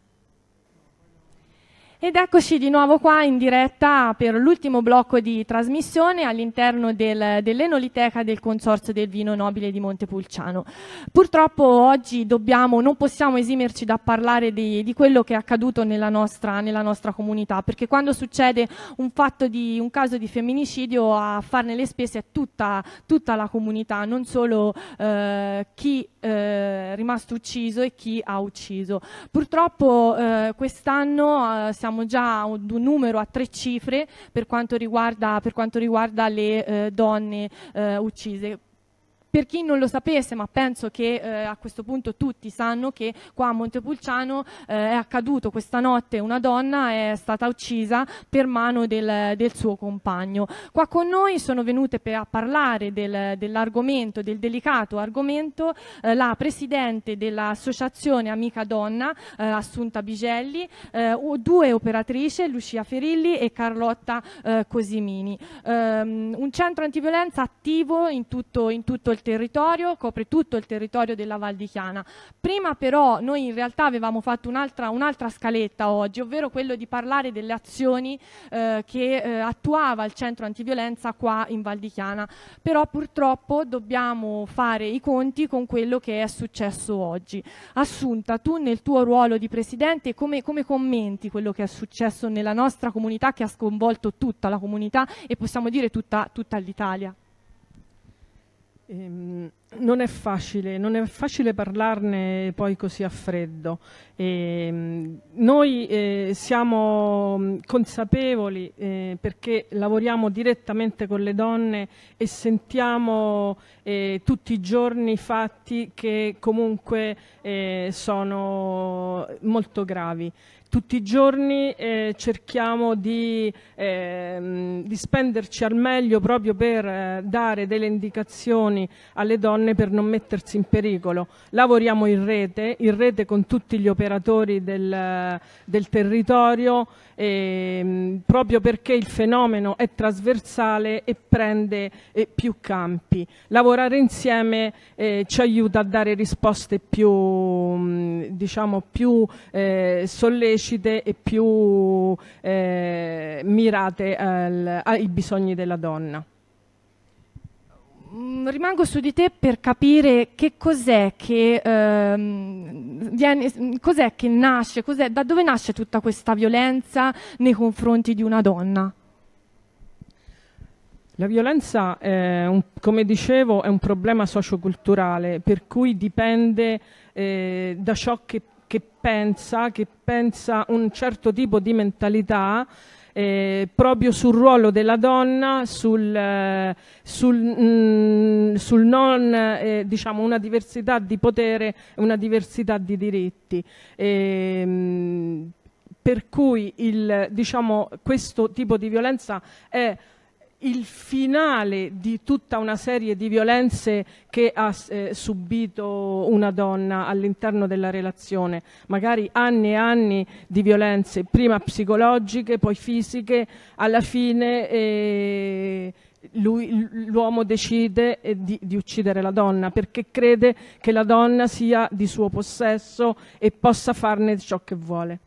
Ed eccoci di nuovo qua in diretta per l'ultimo blocco di trasmissione all'interno del, dell'Enoliteca del Consorzio del Vino Nobile di Montepulciano. Purtroppo oggi dobbiamo, non possiamo esimerci da parlare di, di quello che è accaduto nella nostra, nella nostra, comunità, perché quando succede un, di, un, caso di femminicidio a farne le spese è tutta, tutta la comunità, non solo eh, chi eh, è rimasto ucciso e chi ha ucciso. Purtroppo eh, quest'anno eh, siamo siamo già ad un numero a tre cifre per quanto riguarda, per quanto riguarda le eh, donne eh, uccise. Per chi non lo sapesse, ma penso che eh, a questo punto tutti sanno che qua a Montepulciano eh, è accaduto questa notte una donna è stata uccisa per mano del, del suo compagno. Qua con noi sono venute per, a parlare del, dell'argomento, del delicato argomento, eh, la presidente dell'associazione Amica Donna, eh, Assunta Bigelli, eh, due operatrici, Lucia Ferilli e Carlotta eh, Cosimini. Um, un centro antiviolenza attivo in tutto, in tutto il il territorio, copre tutto il territorio della Val di Chiana. Prima però noi in realtà avevamo fatto un'altra, un'altra scaletta oggi, ovvero quello di parlare delle azioni eh, che eh, attuava il centro antiviolenza qua in Val di Chiana, però purtroppo dobbiamo fare i conti con quello che è successo oggi. Assunta, tu nel tuo ruolo di Presidente come, come commenti quello che è successo nella nostra comunità che ha sconvolto tutta la comunità e possiamo dire tutta, tutta l'Italia? Eh, non è facile, non è facile parlarne poi così a freddo. E, ehm, noi eh, siamo mm, consapevoli eh, perché lavoriamo direttamente con le donne e sentiamo eh, tutti i giorni fatti che comunque eh, sono molto gravi tutti i giorni eh, cerchiamo di, eh, di, spenderci al meglio proprio per eh, dare delle indicazioni alle donne donne per non mettersi in pericolo. Lavoriamo in rete, in rete con tutti gli operatori del, del territorio, ehm, proprio perché il fenomeno è trasversale e prende eh, più campi. Lavorare insieme eh, ci aiuta a dare risposte più, mm, diciamo, più eh, sollecite e più eh, mirate al, ai bisogni della donna. Mm, rimango su di te per capire che cos'è che, ehm, viene, mm, cos'è che nasce, cos'è, da dove nasce tutta questa violenza nei confronti di una donna. La violenza, un, come dicevo, è un problema socioculturale, per cui dipende eh, da ciò che, che pensa, che pensa un certo tipo di mentalità eh, proprio sul ruolo della donna, sul, eh, sul, mh, mm, sul non, eh, diciamo, una diversità di potere, una diversità di diritti. E, ehm, mh, per cui il, diciamo, questo tipo di violenza è il finale di tutta una serie di violenze che ha eh, subito una donna all'interno della relazione, magari anni e anni di violenze, prima psicologiche, poi fisiche, alla fine eh, l'uomo decide eh, di, di, uccidere la donna perché crede che la donna sia di suo possesso e possa farne ciò che vuole.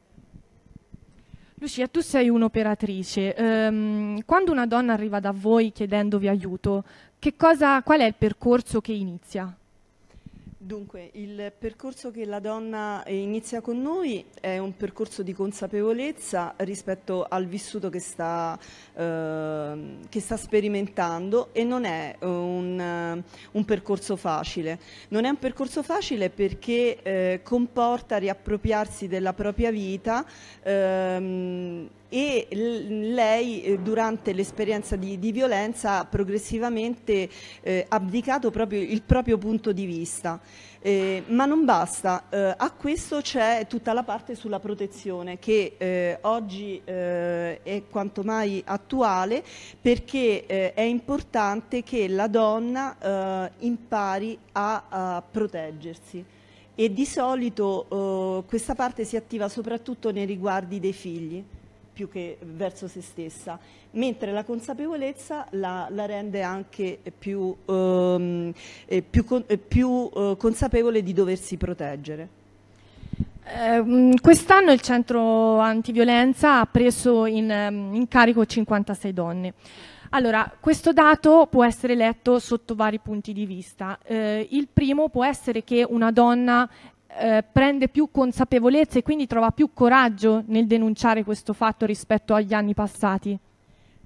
Lucia, tu sei un'operatrice. Ehm, quando una donna arriva da voi chiedendovi aiuto, cosa, qual è il percorso che inizia? Dunque, il percorso che la donna eh, inizia con noi è un percorso di consapevolezza rispetto al vissuto che sta, eh, che sta sperimentando e non è eh, un, eh, un, percorso facile. Non è un percorso facile perché eh, comporta riappropriarsi della propria vita. Ehm, e lei eh, durante l'esperienza di, di, violenza ha progressivamente eh, abdicato proprio il proprio punto di vista. Eh, ma non basta, eh, a questo c'è tutta la parte sulla protezione che eh, oggi eh, è quanto mai attuale perché eh, è importante che la donna impari a, a proteggersi e di solito questa parte si attiva soprattutto nei riguardi dei figli più che verso se stessa, mentre la consapevolezza la, la rende anche più, ehm, eh, più, eh, più eh, consapevole di doversi proteggere. Eh, quest'anno il centro antiviolenza ha preso in, ehm, in, carico 56 donne. Allora, questo dato può essere letto sotto vari punti di vista. Eh, il primo può essere che una donna eh, prende più consapevolezza e quindi trova più coraggio nel denunciare questo fatto rispetto agli anni passati.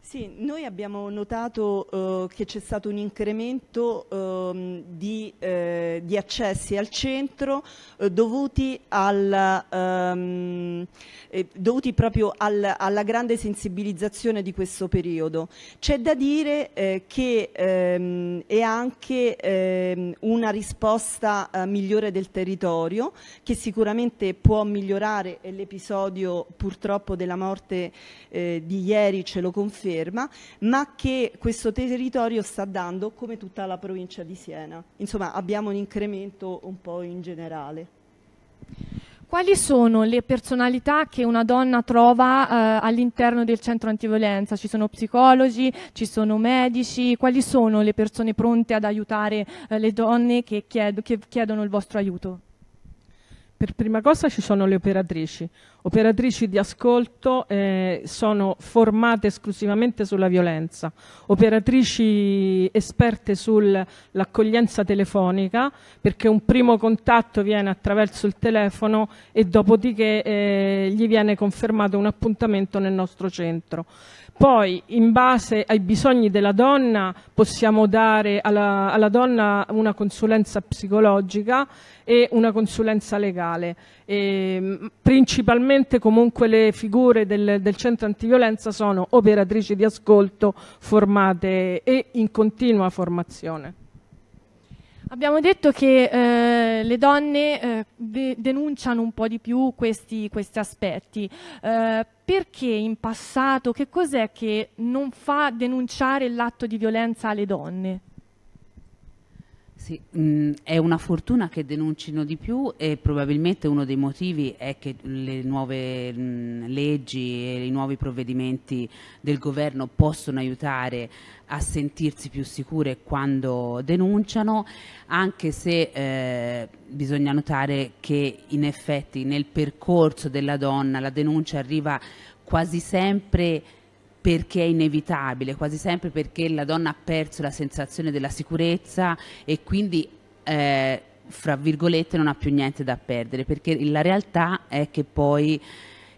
Sì, noi abbiamo notato eh, che c'è stato un incremento eh, di, eh, di, accessi al centro eh, dovuti, al, ehm, eh, dovuti, proprio al, alla grande sensibilizzazione di questo periodo. C'è da dire eh, che ehm, è anche ehm, una risposta migliore del territorio che sicuramente può migliorare e l'episodio purtroppo della morte di ieri ce lo conferma ferma, ma che questo territorio sta dando come tutta la provincia di Siena. Insomma, abbiamo un incremento un po' in generale. Quali sono le personalità che una donna trova eh, all'interno del centro antiviolenza? Ci sono psicologi, ci sono medici, quali sono le persone pronte ad aiutare eh, le donne che, chied che chiedono il vostro aiuto? per prima cosa ci sono le operatrici. Operatrici di ascolto eh, sono formate esclusivamente sulla violenza, operatrici esperte sull'accoglienza telefonica perché un primo contatto viene attraverso il telefono e dopodiché eh, gli viene confermato un appuntamento nel nostro centro. Poi, in base ai bisogni della donna, possiamo dare alla, alla donna una consulenza psicologica e una consulenza legale. E, mm, principalmente comunque le figure del, del centro antiviolenza sono operatrici di ascolto formate e in continua formazione. Abbiamo detto che eh, le donne eh, de denunciano un po' di più questi, questi aspetti. Eh, perché in passato che cos'è che non fa denunciare l'atto di violenza alle donne? Sì, mh, mm, è una fortuna che denuncino di più e probabilmente uno dei motivi è che le nuove mh, mm, leggi e i nuovi provvedimenti del governo possono aiutare a sentirsi più sicure quando denunciano, anche se eh, bisogna notare che in effetti nel percorso della donna la denuncia arriva quasi sempre perché è inevitabile, quasi sempre perché la donna ha perso la sensazione della sicurezza e quindi... Eh, fra virgolette non ha più niente da perdere perché la realtà è che poi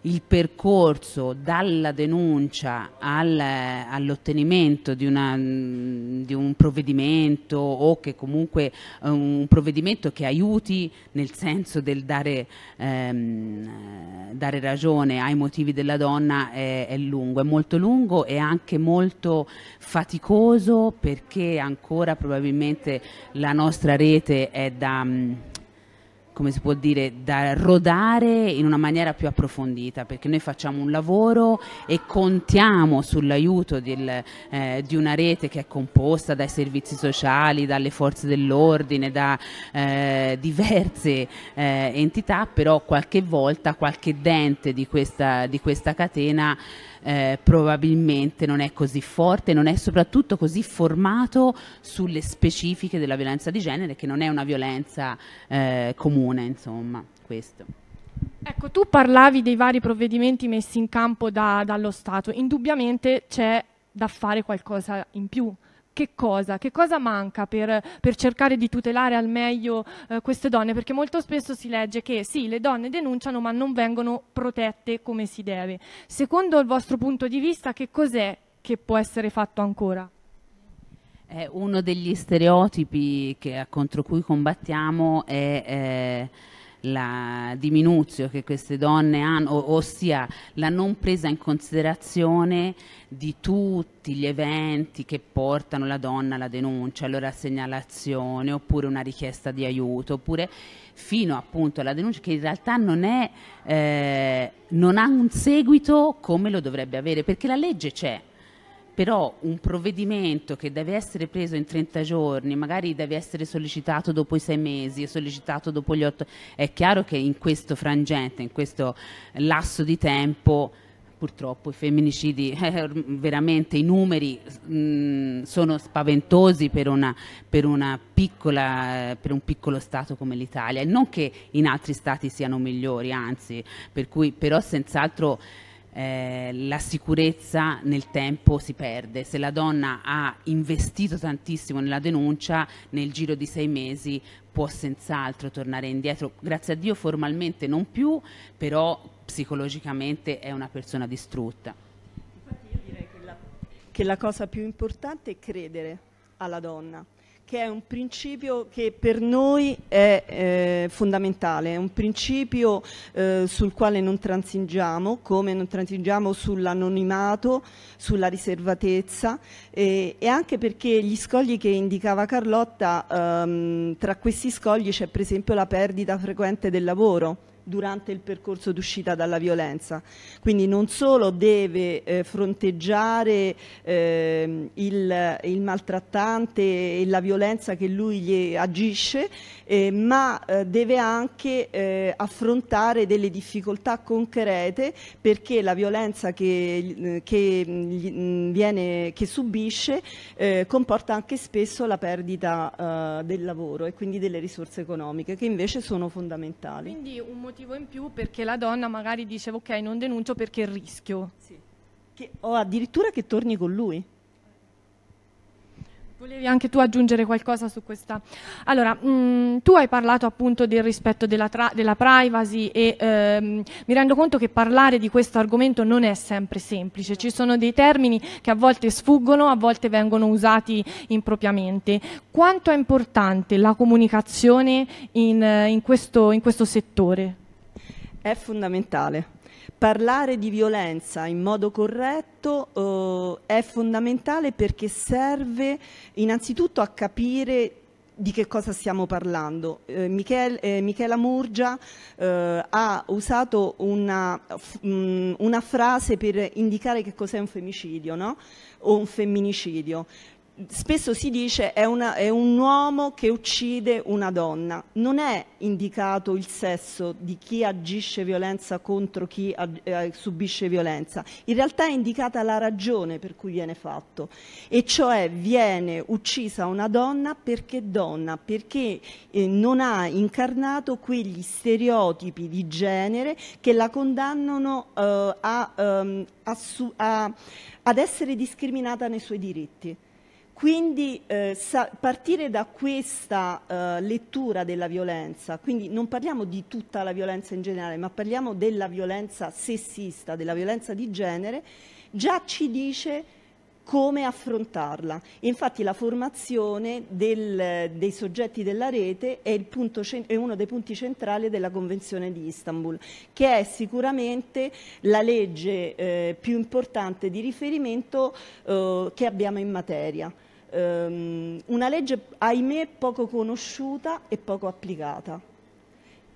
il percorso dalla denuncia al, all'ottenimento di, una, di, un provvedimento o che comunque un provvedimento che aiuti nel senso del dare, ehm, dare ragione ai motivi della donna è, è, lungo, è molto lungo e anche molto faticoso perché ancora probabilmente la nostra rete è da come si può dire, da rodare in una maniera più approfondita, perché noi facciamo un lavoro e contiamo sull'aiuto eh, di una rete che è composta dai servizi sociali, dalle forze dell'ordine, da eh, diverse eh, entità, però qualche volta qualche dente di questa, di questa catena eh, probabilmente non è così forte, non è soprattutto così formato sulle specifiche della violenza di genere, che non è una violenza eh, comune, insomma, questo. Ecco, tu parlavi dei vari provvedimenti messi in campo da, dallo Stato, indubbiamente c'è da fare qualcosa in più che cosa? Che cosa manca per, per cercare di tutelare al meglio eh, queste donne? Perché molto spesso si legge che sì, le donne denunciano ma non vengono protette come si deve. Secondo il vostro punto di vista che cos'è che può essere fatto ancora? Eh, uno degli stereotipi che, contro cui combattiamo è... Eh, la diminuzione che queste donne hanno, ossia la non presa in considerazione di tutti gli eventi che portano la donna alla denuncia, allora segnalazione oppure una richiesta di aiuto, oppure fino appunto alla denuncia che in realtà non, è, eh, non ha un seguito come lo dovrebbe avere, perché la legge c'è, però un provvedimento che deve essere preso in 30 giorni, magari deve essere sollecitato dopo i sei mesi, sollecitato dopo gli otto, è chiaro che in questo frangente, in questo lasso di tempo purtroppo i femminicidi, eh, veramente i numeri mh, mm, sono spaventosi per, una, per, una piccola, per, un piccolo Stato come l'Italia, non che in altri Stati siano migliori, anzi, per cui però senz'altro eh, la sicurezza nel tempo si perde. Se la donna ha investito tantissimo nella denuncia, nel giro di sei mesi può senz'altro tornare indietro. Grazie a Dio formalmente non più, però psicologicamente è una persona distrutta. Infatti io direi che la, che la cosa più importante è credere alla donna che è un principio che per noi è eh, fondamentale, è un principio eh, sul quale non transingiamo, come non transingiamo sull'anonimato, sulla riservatezza e, e, anche perché gli scogli che indicava Carlotta, ehm, tra questi scogli c'è per esempio la perdita frequente del lavoro durante il percorso d'uscita dalla violenza. Quindi non solo deve eh, fronteggiare eh, il, il, maltrattante e la violenza che lui gli agisce, eh, ma eh, deve anche eh, affrontare delle difficoltà concrete perché la violenza che, eh, che, mh, mm, mm, viene, che subisce comporta anche spesso la perdita del lavoro e quindi delle risorse economiche che invece sono fondamentali. Quindi un motivo in più perché la donna magari dice ok non denuncio perché rischio. Sì. Che, o addirittura che torni con lui. Volevi anche tu aggiungere qualcosa su questa? Allora, mh, mm, tu hai parlato appunto del rispetto della, della privacy e ehm, mi rendo conto che parlare di questo argomento non è sempre semplice, ci sono dei termini che a volte sfuggono, a volte vengono usati impropriamente. Quanto è importante la comunicazione in, in, questo, in questo settore? è fondamentale. Parlare di violenza in modo corretto eh, è fondamentale perché serve innanzitutto a capire di che cosa stiamo parlando. Eh, Michel, eh, Michela Murgia eh, ha usato una, mm, una, frase per indicare che cos'è un femicidio no? o un femminicidio spesso si dice è, una, è un uomo che uccide una donna. Non è indicato il sesso di chi agisce violenza contro chi ag- eh, subisce violenza. In realtà è indicata la ragione per cui viene fatto, e cioè viene uccisa una donna perché donna, perché eh, non ha incarnato quegli stereotipi di genere che la condannano eh, a, um, a a, ad essere discriminata nei suoi diritti. Quindi eh, partire da questa eh, lettura della violenza, quindi non parliamo di tutta la violenza in generale, ma parliamo della violenza sessista, della violenza di genere, già ci dice come affrontarla. Infatti la formazione del, dei soggetti della rete è, punto, è, uno dei punti centrali della Convenzione di Istanbul, che è sicuramente la legge eh, più importante di riferimento eh, che abbiamo in materia ehm, una legge ahimè poco conosciuta e poco applicata.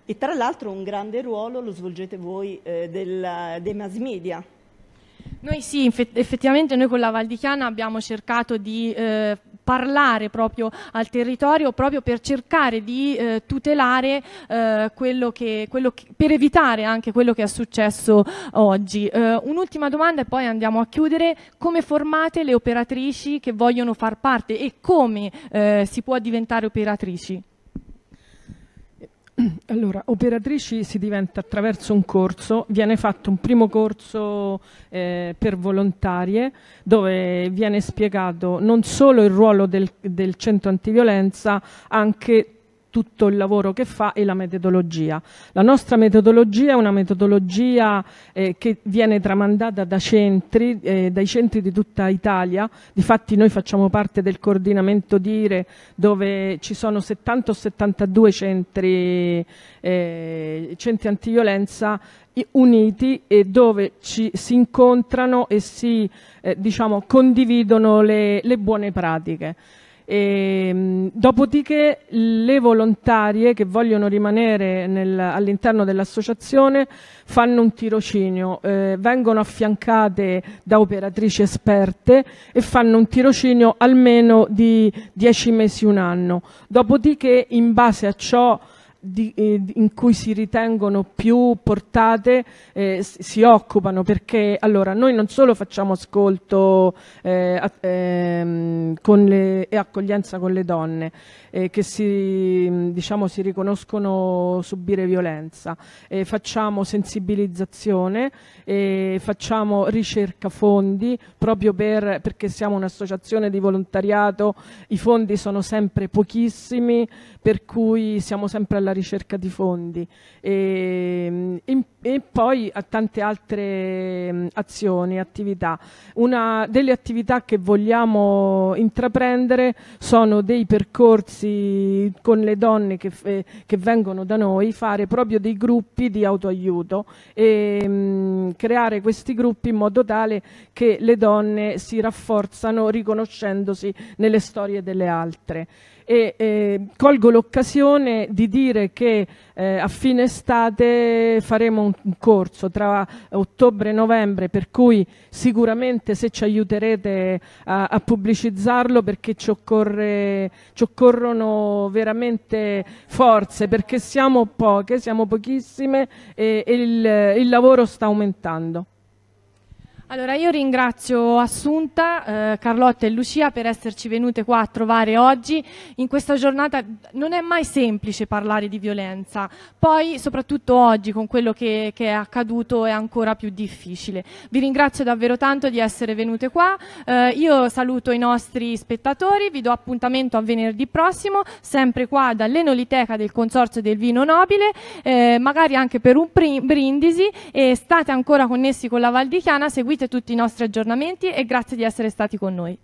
E tra l'altro un grande ruolo lo svolgete voi eh, del, dei mass media. Noi sì, effettivamente noi con la Valdichiana abbiamo cercato di eh, parlare proprio al territorio proprio per cercare di eh, tutelare eh, quello, che, quello che, per evitare anche quello che è successo oggi. Eh, un'ultima domanda e poi andiamo a chiudere, come formate le operatrici che vogliono far parte e come eh, si può diventare operatrici? Allora, operatrici si diventa attraverso un corso, viene fatto un primo corso eh, per volontarie dove viene spiegato non solo il ruolo del, del centro antiviolenza, anche tutto il lavoro che fa e la metodologia. La nostra metodologia è una metodologia eh, che viene tramandata da centri, eh, dai centri di tutta Italia, difatti noi facciamo parte del coordinamento DIRE dove ci sono 70 o 72 centri, eh, centri antiviolenza uniti e dove ci, si incontrano e si eh, diciamo, condividono le, le buone pratiche. E, ehm, dopodiché le volontarie che vogliono rimanere all'interno dell'associazione fanno un tirocinio, eh, vengono affiancate da operatrici esperte e fanno un tirocinio almeno di 10 mesi, un anno. Dopodiché in base a ciò eh, di, in cui si ritengono più portate eh, si occupano perché allora noi non solo facciamo ascolto eh, a, ehm, le, e accoglienza con le donne eh, che si, diciamo, si, riconoscono subire violenza, eh, facciamo sensibilizzazione, facciamo ricerca fondi proprio per, perché siamo un'associazione di volontariato, i fondi sono sempre pochissimi per cui siamo sempre alla ricerca di fondi e, ehm, in, e poi a tante altre mm, azioni, attività. Una delle attività che vogliamo intraprendere sono dei percorsi con le donne che, eh, che vengono da noi, fare proprio dei gruppi di autoaiuto e mh, mm, creare questi gruppi in modo tale che le donne si rafforzano riconoscendosi nelle storie delle altre e eh, colgo l'occasione di dire che eh, a fine estate faremo un, un corso tra ottobre e novembre per cui sicuramente se ci aiuterete a, a pubblicizzarlo perché ci, occorre, ci, occorrono veramente forze perché siamo poche, siamo pochissime e, e il, il lavoro sta aumentando. Allora io ringrazio Assunta, eh, Carlotta e Lucia per esserci venute qua a trovare oggi. In questa giornata non è mai semplice parlare di violenza, poi soprattutto oggi con quello che, che è accaduto è ancora più difficile. Vi ringrazio davvero tanto di essere venute qua, eh, io saluto i nostri spettatori, vi do appuntamento a venerdì prossimo, sempre qua dall'Enoliteca del Consorzio del Vino Nobile, eh, magari anche per un brindisi e state ancora connessi con la Valdichiana, seguite seguite tutti i nostri aggiornamenti e grazie di essere stati con noi.